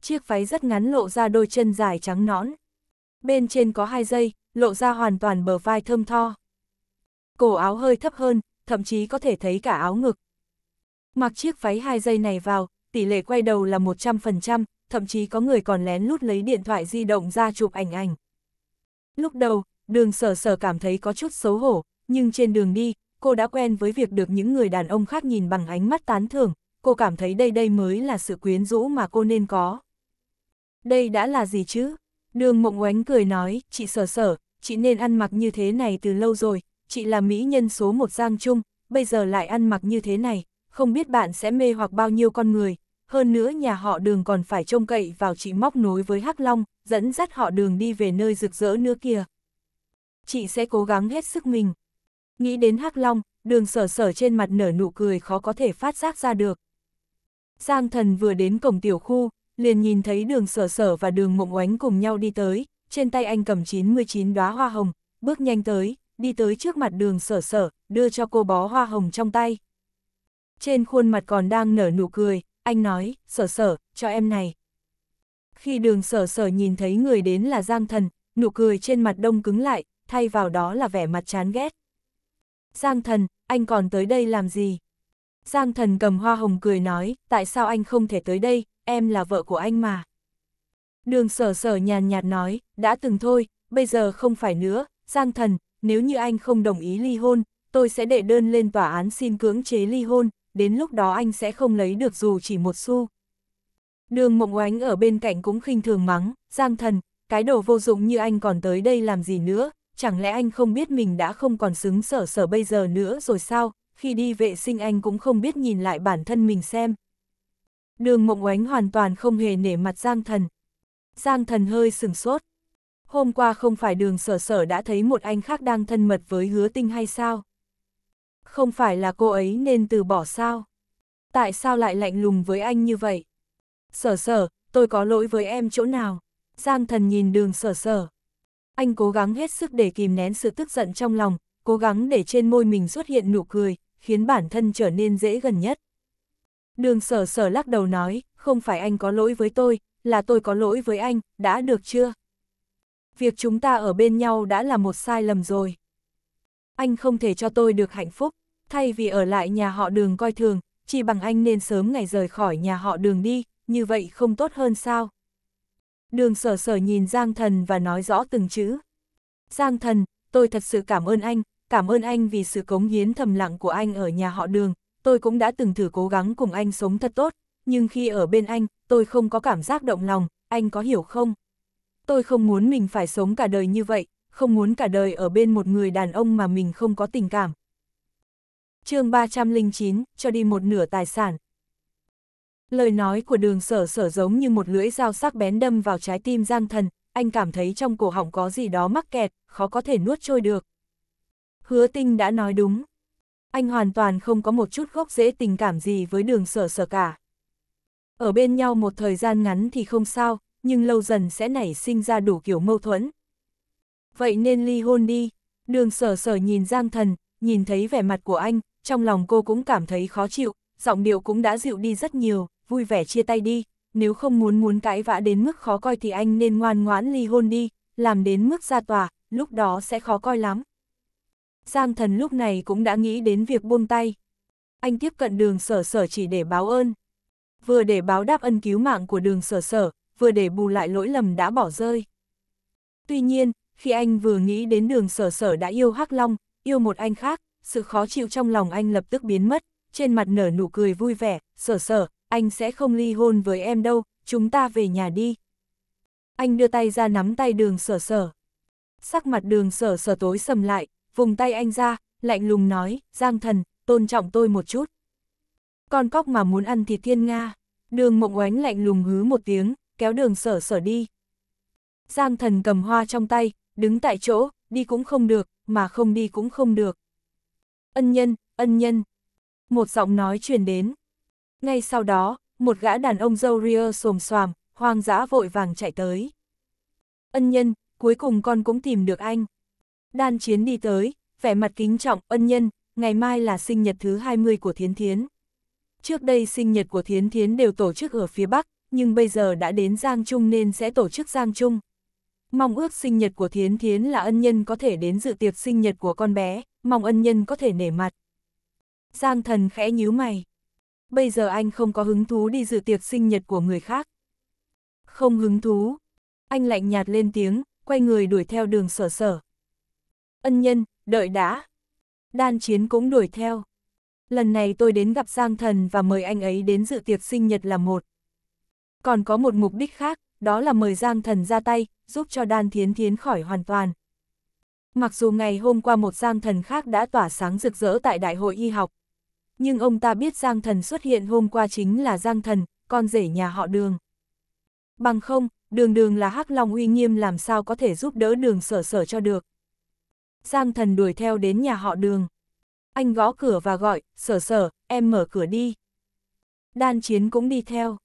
Chiếc váy rất ngắn lộ ra đôi chân dài trắng nõn. Bên trên có hai dây, lộ ra hoàn toàn bờ vai thơm tho. Cổ áo hơi thấp hơn, thậm chí có thể thấy cả áo ngực. Mặc chiếc váy hai dây này vào, tỷ lệ quay đầu là 100%, thậm chí có người còn lén lút lấy điện thoại di động ra chụp ảnh ảnh. Lúc đầu, đường sở sở cảm thấy có chút xấu hổ, nhưng trên đường đi, cô đã quen với việc được những người đàn ông khác nhìn bằng ánh mắt tán thưởng, cô cảm thấy đây đây mới là sự quyến rũ mà cô nên có. Đây đã là gì chứ? Đường mộng oánh cười nói, chị sở sở, chị nên ăn mặc như thế này từ lâu rồi, chị là mỹ nhân số một giang chung, bây giờ lại ăn mặc như thế này, không biết bạn sẽ mê hoặc bao nhiêu con người. Hơn nữa nhà họ đường còn phải trông cậy vào chị móc nối với Hắc Long, dẫn dắt họ đường đi về nơi rực rỡ nữa kìa. Chị sẽ cố gắng hết sức mình. Nghĩ đến Hắc Long, đường sở sở trên mặt nở nụ cười khó có thể phát giác ra được. Giang thần vừa đến cổng tiểu khu, liền nhìn thấy đường sở sở và đường mộng oánh cùng nhau đi tới, trên tay anh cầm 99 đóa hoa hồng, bước nhanh tới, đi tới trước mặt đường sở sở, đưa cho cô bó hoa hồng trong tay trên khuôn mặt còn đang nở nụ cười, anh nói, sở sở, cho em này. Khi đường sở sở nhìn thấy người đến là Giang Thần, nụ cười trên mặt đông cứng lại, thay vào đó là vẻ mặt chán ghét. Giang Thần, anh còn tới đây làm gì? Giang Thần cầm hoa hồng cười nói, tại sao anh không thể tới đây, em là vợ của anh mà. Đường sở sở nhàn nhạt nói, đã từng thôi, bây giờ không phải nữa, Giang Thần, nếu như anh không đồng ý ly hôn, tôi sẽ đệ đơn lên tòa án xin cưỡng chế ly hôn, đến lúc đó anh sẽ không lấy được dù chỉ một xu. Đường mộng oánh ở bên cạnh cũng khinh thường mắng, giang thần, cái đồ vô dụng như anh còn tới đây làm gì nữa, chẳng lẽ anh không biết mình đã không còn xứng sở sở bây giờ nữa rồi sao, khi đi vệ sinh anh cũng không biết nhìn lại bản thân mình xem. Đường mộng oánh hoàn toàn không hề nể mặt giang thần. Giang thần hơi sừng sốt. Hôm qua không phải đường sở sở đã thấy một anh khác đang thân mật với hứa tinh hay sao? không phải là cô ấy nên từ bỏ sao? Tại sao lại lạnh lùng với anh như vậy? Sở sở, tôi có lỗi với em chỗ nào? Giang thần nhìn đường sở sở. Anh cố gắng hết sức để kìm nén sự tức giận trong lòng, cố gắng để trên môi mình xuất hiện nụ cười, khiến bản thân trở nên dễ gần nhất. Đường sở sở lắc đầu nói, không phải anh có lỗi với tôi, là tôi có lỗi với anh, đã được chưa? Việc chúng ta ở bên nhau đã là một sai lầm rồi. Anh không thể cho tôi được hạnh phúc thay vì ở lại nhà họ đường coi thường, chỉ bằng anh nên sớm ngày rời khỏi nhà họ đường đi, như vậy không tốt hơn sao? Đường sở sở nhìn Giang Thần và nói rõ từng chữ. Giang Thần, tôi thật sự cảm ơn anh, cảm ơn anh vì sự cống hiến thầm lặng của anh ở nhà họ đường, tôi cũng đã từng thử cố gắng cùng anh sống thật tốt, nhưng khi ở bên anh, tôi không có cảm giác động lòng, anh có hiểu không? Tôi không muốn mình phải sống cả đời như vậy, không muốn cả đời ở bên một người đàn ông mà mình không có tình cảm, chương 309, cho đi một nửa tài sản. Lời nói của đường sở sở giống như một lưỡi dao sắc bén đâm vào trái tim Giang Thần, anh cảm thấy trong cổ họng có gì đó mắc kẹt, khó có thể nuốt trôi được. Hứa tinh đã nói đúng. Anh hoàn toàn không có một chút gốc rễ tình cảm gì với đường sở sở cả. Ở bên nhau một thời gian ngắn thì không sao, nhưng lâu dần sẽ nảy sinh ra đủ kiểu mâu thuẫn. Vậy nên ly hôn đi. Đường sở sở nhìn Giang Thần, nhìn thấy vẻ mặt của anh, trong lòng cô cũng cảm thấy khó chịu, giọng điệu cũng đã dịu đi rất nhiều, vui vẻ chia tay đi, nếu không muốn muốn cãi vã đến mức khó coi thì anh nên ngoan ngoãn ly hôn đi, làm đến mức ra tòa, lúc đó sẽ khó coi lắm. Giang thần lúc này cũng đã nghĩ đến việc buông tay. Anh tiếp cận đường sở sở chỉ để báo ơn. Vừa để báo đáp ân cứu mạng của đường sở sở, vừa để bù lại lỗi lầm đã bỏ rơi. Tuy nhiên, khi anh vừa nghĩ đến đường sở sở đã yêu Hắc Long, yêu một anh khác, sự khó chịu trong lòng anh lập tức biến mất, trên mặt nở nụ cười vui vẻ, sở sở, anh sẽ không ly hôn với em đâu, chúng ta về nhà đi. Anh đưa tay ra nắm tay đường sở sở. Sắc mặt đường sở sở tối sầm lại, vùng tay anh ra, lạnh lùng nói, Giang thần, tôn trọng tôi một chút. Con cóc mà muốn ăn thì thiên Nga, đường mộng oánh lạnh lùng hứ một tiếng, kéo đường sở sở đi. Giang thần cầm hoa trong tay, đứng tại chỗ, đi cũng không được, mà không đi cũng không được ân nhân, ân nhân. Một giọng nói truyền đến. Ngay sau đó, một gã đàn ông dâu ria xồm xoàm, hoang dã vội vàng chạy tới. Ân nhân, cuối cùng con cũng tìm được anh. Đan chiến đi tới, vẻ mặt kính trọng, ân nhân, ngày mai là sinh nhật thứ 20 của Thiến Thiến. Trước đây sinh nhật của Thiến Thiến đều tổ chức ở phía Bắc, nhưng bây giờ đã đến Giang Trung nên sẽ tổ chức Giang Trung. Mong ước sinh nhật của Thiến Thiến là ân nhân có thể đến dự tiệc sinh nhật của con bé, mong ân nhân có thể nể mặt. Giang thần khẽ nhíu mày. Bây giờ anh không có hứng thú đi dự tiệc sinh nhật của người khác. Không hứng thú. Anh lạnh nhạt lên tiếng, quay người đuổi theo đường sở sở. Ân nhân, đợi đã. Đan chiến cũng đuổi theo. Lần này tôi đến gặp Giang thần và mời anh ấy đến dự tiệc sinh nhật là một. Còn có một mục đích khác, đó là mời Giang Thần ra tay, giúp cho Đan Thiến Thiến khỏi hoàn toàn. Mặc dù ngày hôm qua một Giang Thần khác đã tỏa sáng rực rỡ tại Đại hội Y học, nhưng ông ta biết Giang Thần xuất hiện hôm qua chính là Giang Thần, con rể nhà họ Đường. Bằng không, đường đường là hắc long uy nghiêm làm sao có thể giúp đỡ đường sở sở cho được. Giang Thần đuổi theo đến nhà họ đường. Anh gõ cửa và gọi, sở sở, em mở cửa đi. Đan Chiến cũng đi theo.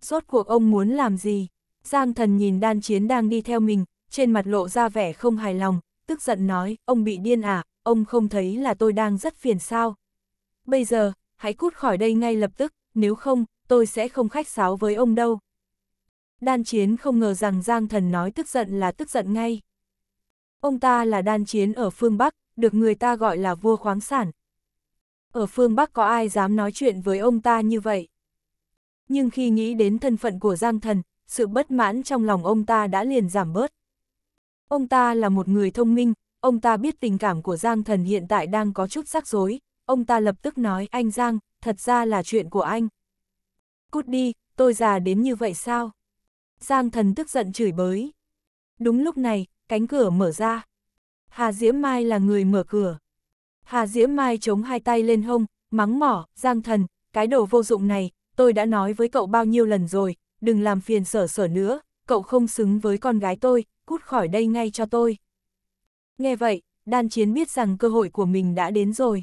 Rốt cuộc ông muốn làm gì? Giang thần nhìn đan chiến đang đi theo mình, trên mặt lộ ra vẻ không hài lòng, tức giận nói, ông bị điên à, ông không thấy là tôi đang rất phiền sao. Bây giờ, hãy cút khỏi đây ngay lập tức, nếu không, tôi sẽ không khách sáo với ông đâu. Đan chiến không ngờ rằng Giang thần nói tức giận là tức giận ngay. Ông ta là đan chiến ở phương Bắc, được người ta gọi là vua khoáng sản. Ở phương Bắc có ai dám nói chuyện với ông ta như vậy? Nhưng khi nghĩ đến thân phận của Giang thần, sự bất mãn trong lòng ông ta đã liền giảm bớt. Ông ta là một người thông minh, ông ta biết tình cảm của Giang Thần hiện tại đang có chút rắc rối, ông ta lập tức nói anh Giang, thật ra là chuyện của anh. Cút đi, tôi già đến như vậy sao? Giang Thần tức giận chửi bới. Đúng lúc này, cánh cửa mở ra. Hà Diễm Mai là người mở cửa. Hà Diễm Mai chống hai tay lên hông, mắng mỏ, Giang Thần, cái đồ vô dụng này, tôi đã nói với cậu bao nhiêu lần rồi, đừng làm phiền sở sở nữa, cậu không xứng với con gái tôi, cút khỏi đây ngay cho tôi. Nghe vậy, đan chiến biết rằng cơ hội của mình đã đến rồi.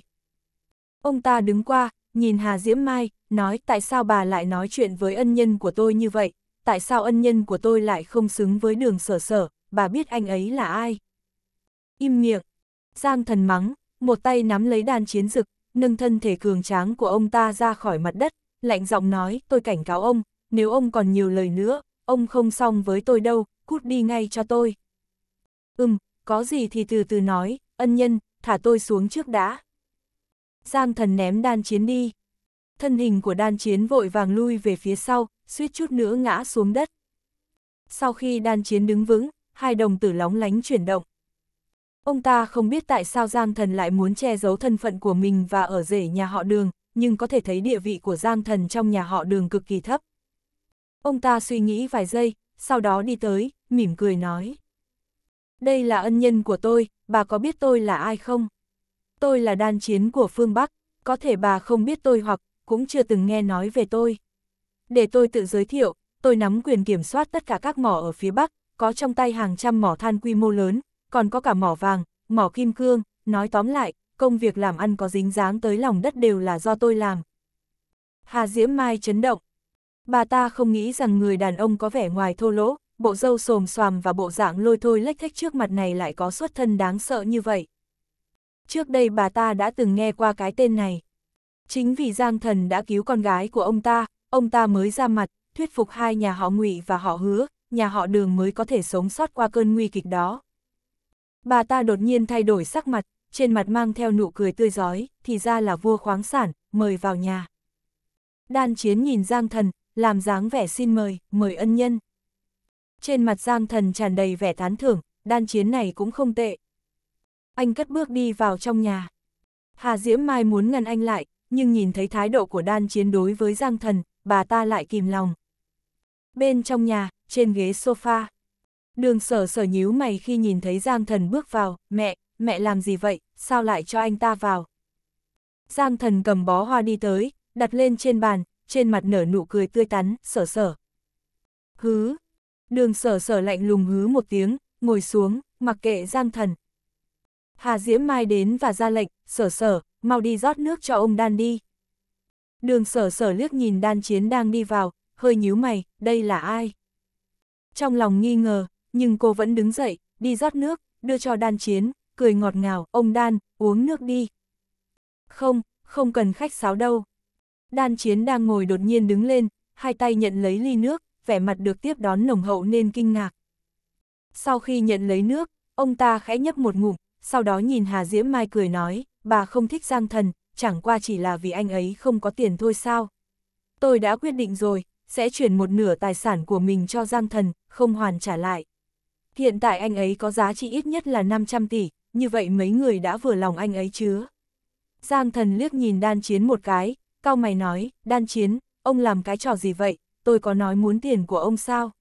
Ông ta đứng qua, nhìn Hà Diễm Mai, nói tại sao bà lại nói chuyện với ân nhân của tôi như vậy, tại sao ân nhân của tôi lại không xứng với đường sở sở, bà biết anh ấy là ai. Im miệng, Giang thần mắng, một tay nắm lấy Đan chiến dực, nâng thân thể cường tráng của ông ta ra khỏi mặt đất, lạnh giọng nói tôi cảnh cáo ông, nếu ông còn nhiều lời nữa, ông không xong với tôi đâu, cút đi ngay cho tôi. Ừm, có gì thì từ từ nói, ân nhân, thả tôi xuống trước đã. Giang thần ném đan chiến đi. Thân hình của đan chiến vội vàng lui về phía sau, suýt chút nữa ngã xuống đất. Sau khi đan chiến đứng vững, hai đồng tử lóng lánh chuyển động. Ông ta không biết tại sao Giang thần lại muốn che giấu thân phận của mình và ở rể nhà họ đường, nhưng có thể thấy địa vị của Giang thần trong nhà họ đường cực kỳ thấp. Ông ta suy nghĩ vài giây, sau đó đi tới, mỉm cười nói. Đây là ân nhân của tôi, bà có biết tôi là ai không? Tôi là đan chiến của phương Bắc, có thể bà không biết tôi hoặc cũng chưa từng nghe nói về tôi. Để tôi tự giới thiệu, tôi nắm quyền kiểm soát tất cả các mỏ ở phía Bắc, có trong tay hàng trăm mỏ than quy mô lớn, còn có cả mỏ vàng, mỏ kim cương, nói tóm lại, công việc làm ăn có dính dáng tới lòng đất đều là do tôi làm. Hà Diễm Mai chấn động, bà ta không nghĩ rằng người đàn ông có vẻ ngoài thô lỗ, bộ râu xồm xoàm và bộ dạng lôi thôi lách thách trước mặt này lại có xuất thân đáng sợ như vậy. Trước đây bà ta đã từng nghe qua cái tên này. Chính vì Giang Thần đã cứu con gái của ông ta, ông ta mới ra mặt, thuyết phục hai nhà họ ngụy và họ hứa, nhà họ đường mới có thể sống sót qua cơn nguy kịch đó. Bà ta đột nhiên thay đổi sắc mặt, trên mặt mang theo nụ cười tươi giói, thì ra là vua khoáng sản, mời vào nhà. Đan chiến nhìn Giang Thần, làm dáng vẻ xin mời, mời ân nhân. Trên mặt Giang Thần tràn đầy vẻ tán thưởng, đan chiến này cũng không tệ. Anh cất bước đi vào trong nhà. Hà Diễm Mai muốn ngăn anh lại, nhưng nhìn thấy thái độ của đan chiến đối với Giang Thần, bà ta lại kìm lòng. Bên trong nhà, trên ghế sofa, đường sở sở nhíu mày khi nhìn thấy Giang Thần bước vào, mẹ, mẹ làm gì vậy, sao lại cho anh ta vào. Giang Thần cầm bó hoa đi tới, đặt lên trên bàn, trên mặt nở nụ cười tươi tắn, sở sở. Hứ! Đường sở sở lạnh lùng hứ một tiếng, ngồi xuống, mặc kệ giang thần. Hà Diễm Mai đến và ra lệnh, sở sở, mau đi rót nước cho ông đan đi. Đường sở sở liếc nhìn đan chiến đang đi vào, hơi nhíu mày, đây là ai? Trong lòng nghi ngờ, nhưng cô vẫn đứng dậy, đi rót nước, đưa cho đan chiến, cười ngọt ngào, ông đan, uống nước đi. Không, không cần khách sáo đâu. Đan chiến đang ngồi đột nhiên đứng lên, hai tay nhận lấy ly nước, vẻ mặt được tiếp đón nồng hậu nên kinh ngạc. Sau khi nhận lấy nước, ông ta khẽ nhấp một ngụm, sau đó nhìn Hà Diễm Mai cười nói, bà không thích Giang Thần, chẳng qua chỉ là vì anh ấy không có tiền thôi sao. Tôi đã quyết định rồi, sẽ chuyển một nửa tài sản của mình cho Giang Thần, không hoàn trả lại. Hiện tại anh ấy có giá trị ít nhất là 500 tỷ, như vậy mấy người đã vừa lòng anh ấy chứ. Giang Thần liếc nhìn đan chiến một cái, cao mày nói, đan chiến, ông làm cái trò gì vậy, tôi có nói muốn tiền của ông sao?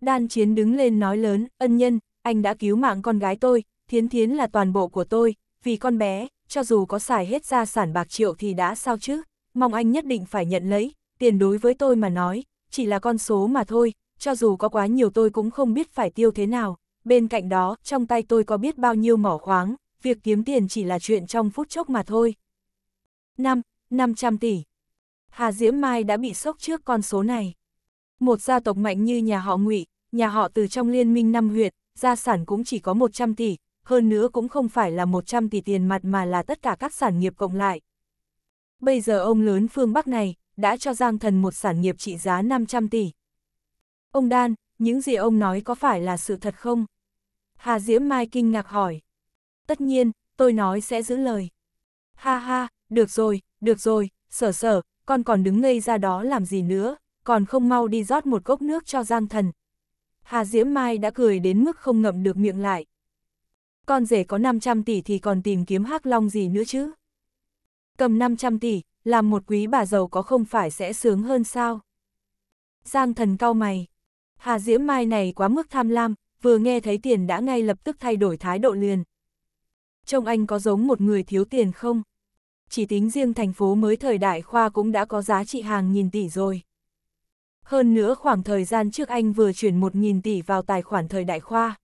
Đan chiến đứng lên nói lớn, ân nhân, anh đã cứu mạng con gái tôi, thiến thiến là toàn bộ của tôi, vì con bé, cho dù có xài hết gia sản bạc triệu thì đã sao chứ, mong anh nhất định phải nhận lấy, tiền đối với tôi mà nói, chỉ là con số mà thôi, cho dù có quá nhiều tôi cũng không biết phải tiêu thế nào, bên cạnh đó, trong tay tôi có biết bao nhiêu mỏ khoáng, việc kiếm tiền chỉ là chuyện trong phút chốc mà thôi. 5. 500 tỷ. Hà Diễm Mai đã bị sốc trước con số này. Một gia tộc mạnh như nhà họ Ngụy, nhà họ từ trong liên minh năm Huyệt, gia sản cũng chỉ có 100 tỷ, hơn nữa cũng không phải là 100 tỷ tiền mặt mà là tất cả các sản nghiệp cộng lại. Bây giờ ông lớn phương Bắc này đã cho Giang Thần một sản nghiệp trị giá 500 tỷ. Ông Đan, những gì ông nói có phải là sự thật không? Hà Diễm Mai kinh ngạc hỏi. Tất nhiên, tôi nói sẽ giữ lời. Ha ha, được rồi, được rồi, sở sở, con còn đứng ngây ra đó làm gì nữa, còn không mau đi rót một cốc nước cho Giang Thần. Hà Diễm Mai đã cười đến mức không ngậm được miệng lại. Con rể có 500 tỷ thì còn tìm kiếm hắc long gì nữa chứ? Cầm 500 tỷ, làm một quý bà giàu có không phải sẽ sướng hơn sao? Giang Thần cau mày. Hà Diễm Mai này quá mức tham lam, vừa nghe thấy tiền đã ngay lập tức thay đổi thái độ liền. Trông anh có giống một người thiếu tiền không? chỉ tính riêng thành phố mới thời đại khoa cũng đã có giá trị hàng nghìn tỷ rồi. Hơn nữa khoảng thời gian trước anh vừa chuyển một nghìn tỷ vào tài khoản thời đại khoa.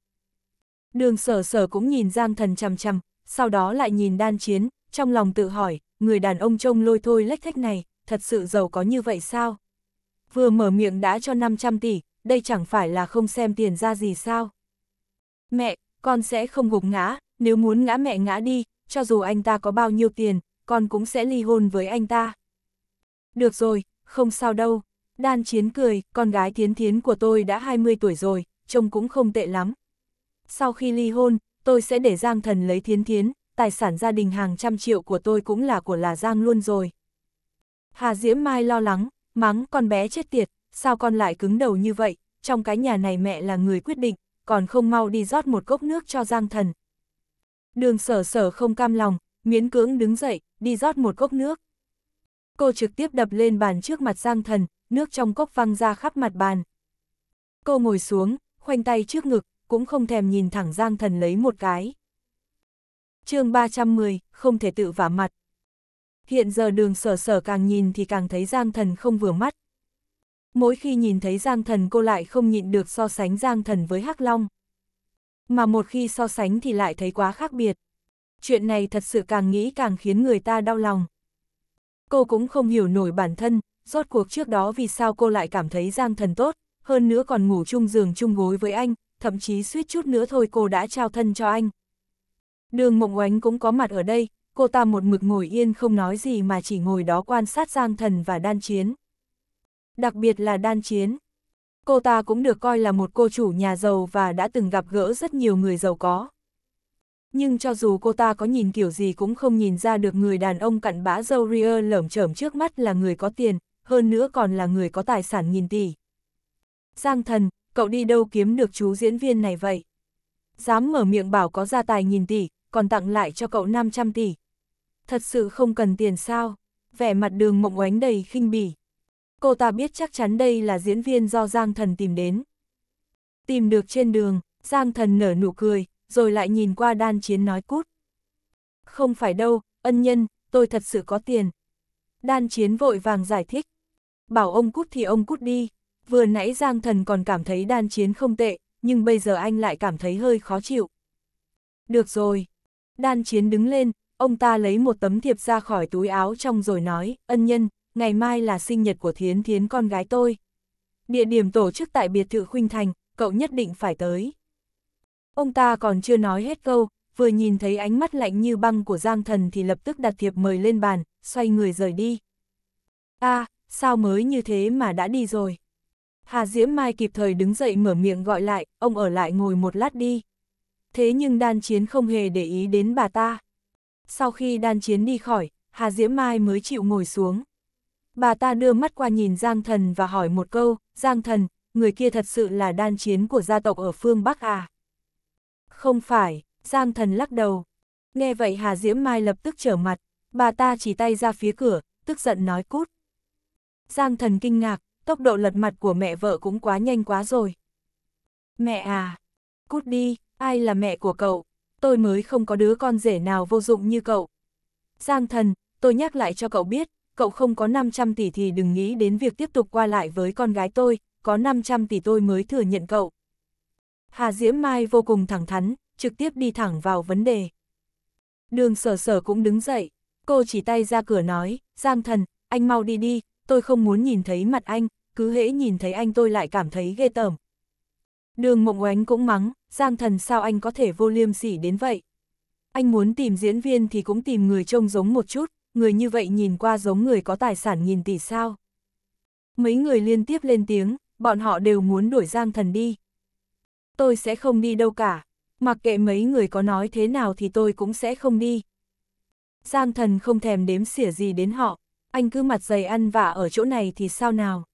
Đường sở sở cũng nhìn Giang Thần chằm chằm, sau đó lại nhìn đan chiến, trong lòng tự hỏi, người đàn ông trông lôi thôi lách thách này, thật sự giàu có như vậy sao? Vừa mở miệng đã cho 500 tỷ, đây chẳng phải là không xem tiền ra gì sao? Mẹ, con sẽ không gục ngã, nếu muốn ngã mẹ ngã đi, cho dù anh ta có bao nhiêu tiền, con cũng sẽ ly hôn với anh ta. Được rồi, không sao đâu. Đan Chiến cười, con gái Thiến Thiến của tôi đã 20 tuổi rồi, trông cũng không tệ lắm. Sau khi ly hôn, tôi sẽ để Giang Thần lấy Thiến Thiến, tài sản gia đình hàng trăm triệu của tôi cũng là của là Giang luôn rồi. Hà Diễm Mai lo lắng, mắng con bé chết tiệt, sao con lại cứng đầu như vậy, trong cái nhà này mẹ là người quyết định, còn không mau đi rót một cốc nước cho Giang Thần. Đường sở sở không cam lòng, miễn cưỡng đứng dậy, đi rót một cốc nước. Cô trực tiếp đập lên bàn trước mặt Giang Thần, nước trong cốc văng ra khắp mặt bàn. Cô ngồi xuống, khoanh tay trước ngực, cũng không thèm nhìn thẳng Giang Thần lấy một cái. chương 310, không thể tự vả mặt. Hiện giờ đường sở sở càng nhìn thì càng thấy Giang Thần không vừa mắt. Mỗi khi nhìn thấy Giang Thần cô lại không nhịn được so sánh Giang Thần với Hắc Long. Mà một khi so sánh thì lại thấy quá khác biệt chuyện này thật sự càng nghĩ càng khiến người ta đau lòng. Cô cũng không hiểu nổi bản thân, rốt cuộc trước đó vì sao cô lại cảm thấy Giang Thần tốt, hơn nữa còn ngủ chung giường chung gối với anh, thậm chí suýt chút nữa thôi cô đã trao thân cho anh. Đường Mộng Oánh cũng có mặt ở đây, cô ta một mực ngồi yên không nói gì mà chỉ ngồi đó quan sát Giang Thần và đan chiến. Đặc biệt là đan chiến. Cô ta cũng được coi là một cô chủ nhà giàu và đã từng gặp gỡ rất nhiều người giàu có nhưng cho dù cô ta có nhìn kiểu gì cũng không nhìn ra được người đàn ông cặn bã dâu ria lởm chởm trước mắt là người có tiền, hơn nữa còn là người có tài sản nghìn tỷ. Giang thần, cậu đi đâu kiếm được chú diễn viên này vậy? Dám mở miệng bảo có gia tài nghìn tỷ, còn tặng lại cho cậu 500 tỷ. Thật sự không cần tiền sao? Vẻ mặt đường mộng oánh đầy khinh bỉ. Cô ta biết chắc chắn đây là diễn viên do Giang thần tìm đến. Tìm được trên đường, Giang thần nở nụ cười, rồi lại nhìn qua đan chiến nói cút. Không phải đâu, ân nhân, tôi thật sự có tiền. Đan chiến vội vàng giải thích. Bảo ông cút thì ông cút đi. Vừa nãy Giang thần còn cảm thấy đan chiến không tệ, nhưng bây giờ anh lại cảm thấy hơi khó chịu. Được rồi. Đan chiến đứng lên, ông ta lấy một tấm thiệp ra khỏi túi áo trong rồi nói, ân nhân, ngày mai là sinh nhật của thiến thiến con gái tôi. Địa điểm tổ chức tại biệt thự Khuynh Thành, cậu nhất định phải tới. Ông ta còn chưa nói hết câu, vừa nhìn thấy ánh mắt lạnh như băng của Giang Thần thì lập tức đặt thiệp mời lên bàn, xoay người rời đi. a à, sao mới như thế mà đã đi rồi? Hà Diễm Mai kịp thời đứng dậy mở miệng gọi lại, ông ở lại ngồi một lát đi. Thế nhưng đan chiến không hề để ý đến bà ta. Sau khi đan chiến đi khỏi, Hà Diễm Mai mới chịu ngồi xuống. Bà ta đưa mắt qua nhìn Giang Thần và hỏi một câu, Giang Thần, người kia thật sự là đan chiến của gia tộc ở phương Bắc à? Không phải, Giang Thần lắc đầu. Nghe vậy Hà Diễm Mai lập tức trở mặt, bà ta chỉ tay ra phía cửa, tức giận nói cút. Giang Thần kinh ngạc, tốc độ lật mặt của mẹ vợ cũng quá nhanh quá rồi. Mẹ à, cút đi, ai là mẹ của cậu, tôi mới không có đứa con rể nào vô dụng như cậu. Giang Thần, tôi nhắc lại cho cậu biết, cậu không có 500 tỷ thì đừng nghĩ đến việc tiếp tục qua lại với con gái tôi, có 500 tỷ tôi mới thừa nhận cậu. Hà Diễm Mai vô cùng thẳng thắn, trực tiếp đi thẳng vào vấn đề. Đường sở sở cũng đứng dậy, cô chỉ tay ra cửa nói, Giang thần, anh mau đi đi, tôi không muốn nhìn thấy mặt anh, cứ hễ nhìn thấy anh tôi lại cảm thấy ghê tởm. Đường mộng oánh cũng mắng, Giang thần sao anh có thể vô liêm sỉ đến vậy? Anh muốn tìm diễn viên thì cũng tìm người trông giống một chút, người như vậy nhìn qua giống người có tài sản nghìn tỷ sao. Mấy người liên tiếp lên tiếng, bọn họ đều muốn đuổi Giang thần đi tôi sẽ không đi đâu cả, mặc kệ mấy người có nói thế nào thì tôi cũng sẽ không đi. Giang thần không thèm đếm xỉa gì đến họ, anh cứ mặt dày ăn vả ở chỗ này thì sao nào.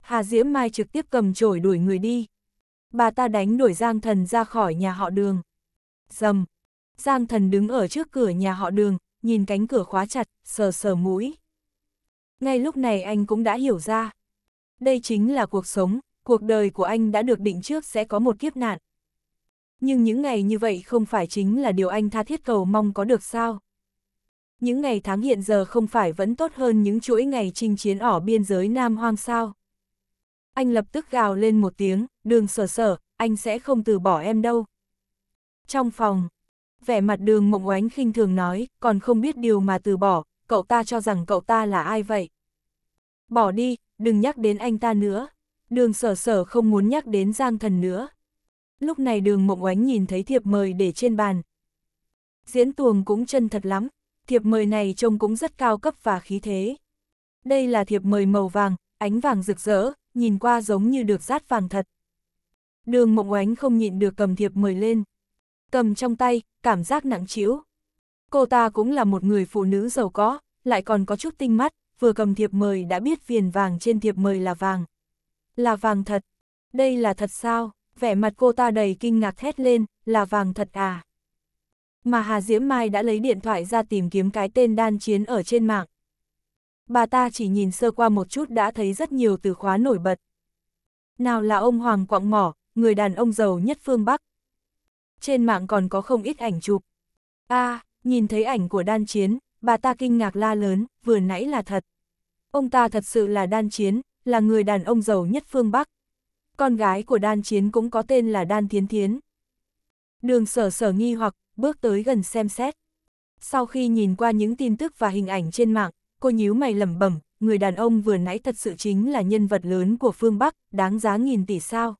Hà Diễm Mai trực tiếp cầm chổi đuổi người đi. Bà ta đánh đuổi Giang thần ra khỏi nhà họ đường. Dầm! Giang thần đứng ở trước cửa nhà họ đường, nhìn cánh cửa khóa chặt, sờ sờ mũi. Ngay lúc này anh cũng đã hiểu ra. Đây chính là cuộc sống, cuộc đời của anh đã được định trước sẽ có một kiếp nạn. Nhưng những ngày như vậy không phải chính là điều anh tha thiết cầu mong có được sao? Những ngày tháng hiện giờ không phải vẫn tốt hơn những chuỗi ngày chinh chiến ở biên giới Nam Hoang sao? Anh lập tức gào lên một tiếng, đường sở sở, anh sẽ không từ bỏ em đâu. Trong phòng, vẻ mặt đường mộng oánh khinh thường nói, còn không biết điều mà từ bỏ, cậu ta cho rằng cậu ta là ai vậy? Bỏ đi, đừng nhắc đến anh ta nữa, đường sở sở không muốn nhắc đến Giang Thần nữa. Lúc này đường mộng oánh nhìn thấy thiệp mời để trên bàn. Diễn tuồng cũng chân thật lắm, thiệp mời này trông cũng rất cao cấp và khí thế. Đây là thiệp mời màu vàng, ánh vàng rực rỡ, nhìn qua giống như được rát vàng thật. Đường mộng oánh không nhịn được cầm thiệp mời lên. Cầm trong tay, cảm giác nặng trĩu. Cô ta cũng là một người phụ nữ giàu có, lại còn có chút tinh mắt, vừa cầm thiệp mời đã biết viền vàng trên thiệp mời là vàng. Là vàng thật. Đây là thật sao? Vẻ mặt cô ta đầy kinh ngạc thét lên, là vàng thật à? Mà Hà Diễm Mai đã lấy điện thoại ra tìm kiếm cái tên đan chiến ở trên mạng. Bà ta chỉ nhìn sơ qua một chút đã thấy rất nhiều từ khóa nổi bật. Nào là ông Hoàng Quạng Mỏ, người đàn ông giàu nhất phương Bắc. Trên mạng còn có không ít ảnh chụp. a à, nhìn thấy ảnh của đan chiến, bà ta kinh ngạc la lớn, vừa nãy là thật. Ông ta thật sự là đan chiến, là người đàn ông giàu nhất phương Bắc. Con gái của Đan Chiến cũng có tên là Đan Thiến Thiến. Đường sở sở nghi hoặc, bước tới gần xem xét. Sau khi nhìn qua những tin tức và hình ảnh trên mạng, cô nhíu mày lẩm bẩm, người đàn ông vừa nãy thật sự chính là nhân vật lớn của phương Bắc, đáng giá nghìn tỷ sao.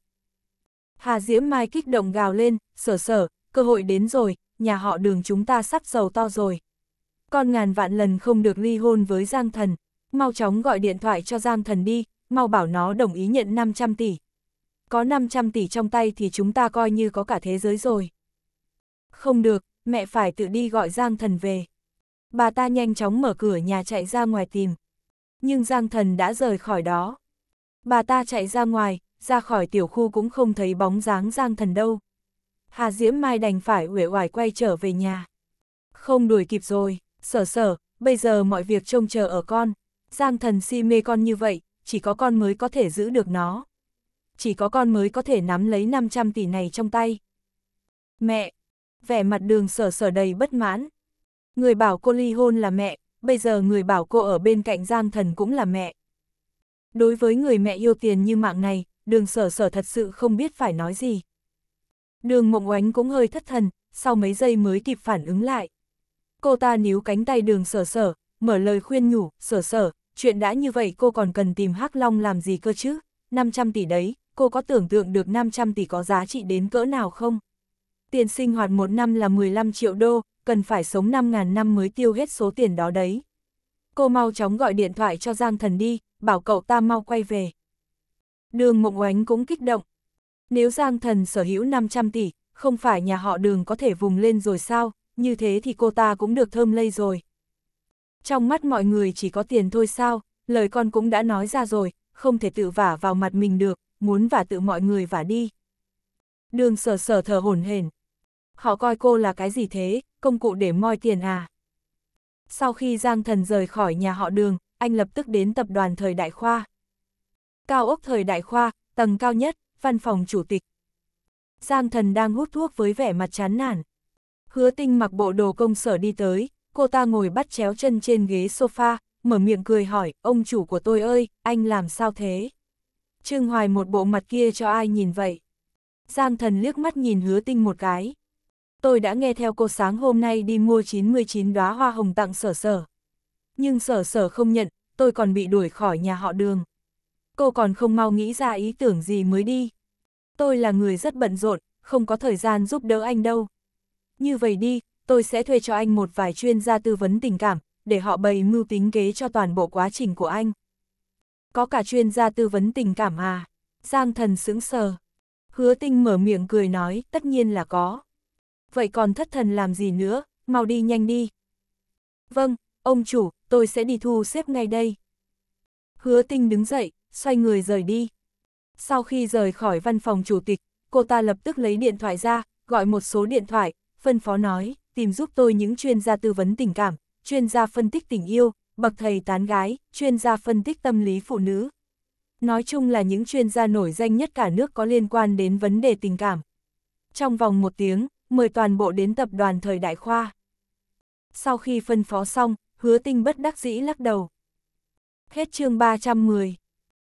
Hà Diễm Mai kích động gào lên, sở sở, cơ hội đến rồi, nhà họ đường chúng ta sắp giàu to rồi. Con ngàn vạn lần không được ly hôn với Giang Thần, mau chóng gọi điện thoại cho Giang Thần đi, mau bảo nó đồng ý nhận 500 tỷ. Có 500 tỷ trong tay thì chúng ta coi như có cả thế giới rồi. Không được, mẹ phải tự đi gọi Giang Thần về. Bà ta nhanh chóng mở cửa nhà chạy ra ngoài tìm. Nhưng Giang Thần đã rời khỏi đó. Bà ta chạy ra ngoài, ra khỏi tiểu khu cũng không thấy bóng dáng Giang Thần đâu. Hà Diễm Mai đành phải uể oải quay trở về nhà. Không đuổi kịp rồi, sở sở, bây giờ mọi việc trông chờ ở con. Giang Thần si mê con như vậy, chỉ có con mới có thể giữ được nó. Chỉ có con mới có thể nắm lấy 500 tỷ này trong tay. Mẹ! Vẻ mặt đường sở sở đầy bất mãn. Người bảo cô ly hôn là mẹ, bây giờ người bảo cô ở bên cạnh Giang Thần cũng là mẹ. Đối với người mẹ yêu tiền như mạng này, đường sở sở thật sự không biết phải nói gì. Đường mộng oánh cũng hơi thất thần, sau mấy giây mới kịp phản ứng lại. Cô ta níu cánh tay đường sở sở, mở lời khuyên nhủ, sở sở, chuyện đã như vậy cô còn cần tìm Hắc Long làm gì cơ chứ? 500 tỷ đấy, cô có tưởng tượng được 500 tỷ có giá trị đến cỡ nào không? Tiền sinh hoạt một năm là 15 triệu đô, cần phải sống 5.000 năm mới tiêu hết số tiền đó đấy. Cô mau chóng gọi điện thoại cho Giang Thần đi, bảo cậu ta mau quay về. Đường Mộng Oánh cũng kích động. Nếu Giang Thần sở hữu 500 tỷ, không phải nhà họ đường có thể vùng lên rồi sao, như thế thì cô ta cũng được thơm lây rồi trong mắt mọi người chỉ có tiền thôi sao, lời con cũng đã nói ra rồi, không thể tự vả vào mặt mình được, muốn vả tự mọi người vả đi. Đường sở sở thở hổn hển. Họ coi cô là cái gì thế, công cụ để moi tiền à? Sau khi Giang Thần rời khỏi nhà họ đường, anh lập tức đến tập đoàn thời đại khoa. Cao ốc thời đại khoa, tầng cao nhất, văn phòng chủ tịch. Giang Thần đang hút thuốc với vẻ mặt chán nản. Hứa tinh mặc bộ đồ công sở đi tới, cô ta ngồi bắt chéo chân trên ghế sofa, mở miệng cười hỏi, ông chủ của tôi ơi, anh làm sao thế? Trương Hoài một bộ mặt kia cho ai nhìn vậy? Giang thần liếc mắt nhìn hứa tinh một cái. Tôi đã nghe theo cô sáng hôm nay đi mua 99 đóa hoa hồng tặng sở sở. Nhưng sở sở không nhận, tôi còn bị đuổi khỏi nhà họ đường. Cô còn không mau nghĩ ra ý tưởng gì mới đi. Tôi là người rất bận rộn, không có thời gian giúp đỡ anh đâu. Như vậy đi, tôi sẽ thuê cho anh một vài chuyên gia tư vấn tình cảm, để họ bày mưu tính kế cho toàn bộ quá trình của anh. Có cả chuyên gia tư vấn tình cảm à? Giang thần sững sờ. Hứa tinh mở miệng cười nói, tất nhiên là có. Vậy còn thất thần làm gì nữa, mau đi nhanh đi. Vâng, ông chủ, tôi sẽ đi thu xếp ngay đây. Hứa tinh đứng dậy, xoay người rời đi. Sau khi rời khỏi văn phòng chủ tịch, cô ta lập tức lấy điện thoại ra, gọi một số điện thoại, phân phó nói tìm giúp tôi những chuyên gia tư vấn tình cảm, chuyên gia phân tích tình yêu, bậc thầy tán gái, chuyên gia phân tích tâm lý phụ nữ. Nói chung là những chuyên gia nổi danh nhất cả nước có liên quan đến vấn đề tình cảm. Trong vòng một tiếng, mời toàn bộ đến tập đoàn thời đại khoa. Sau khi phân phó xong, hứa tinh bất đắc dĩ lắc đầu. Hết chương 310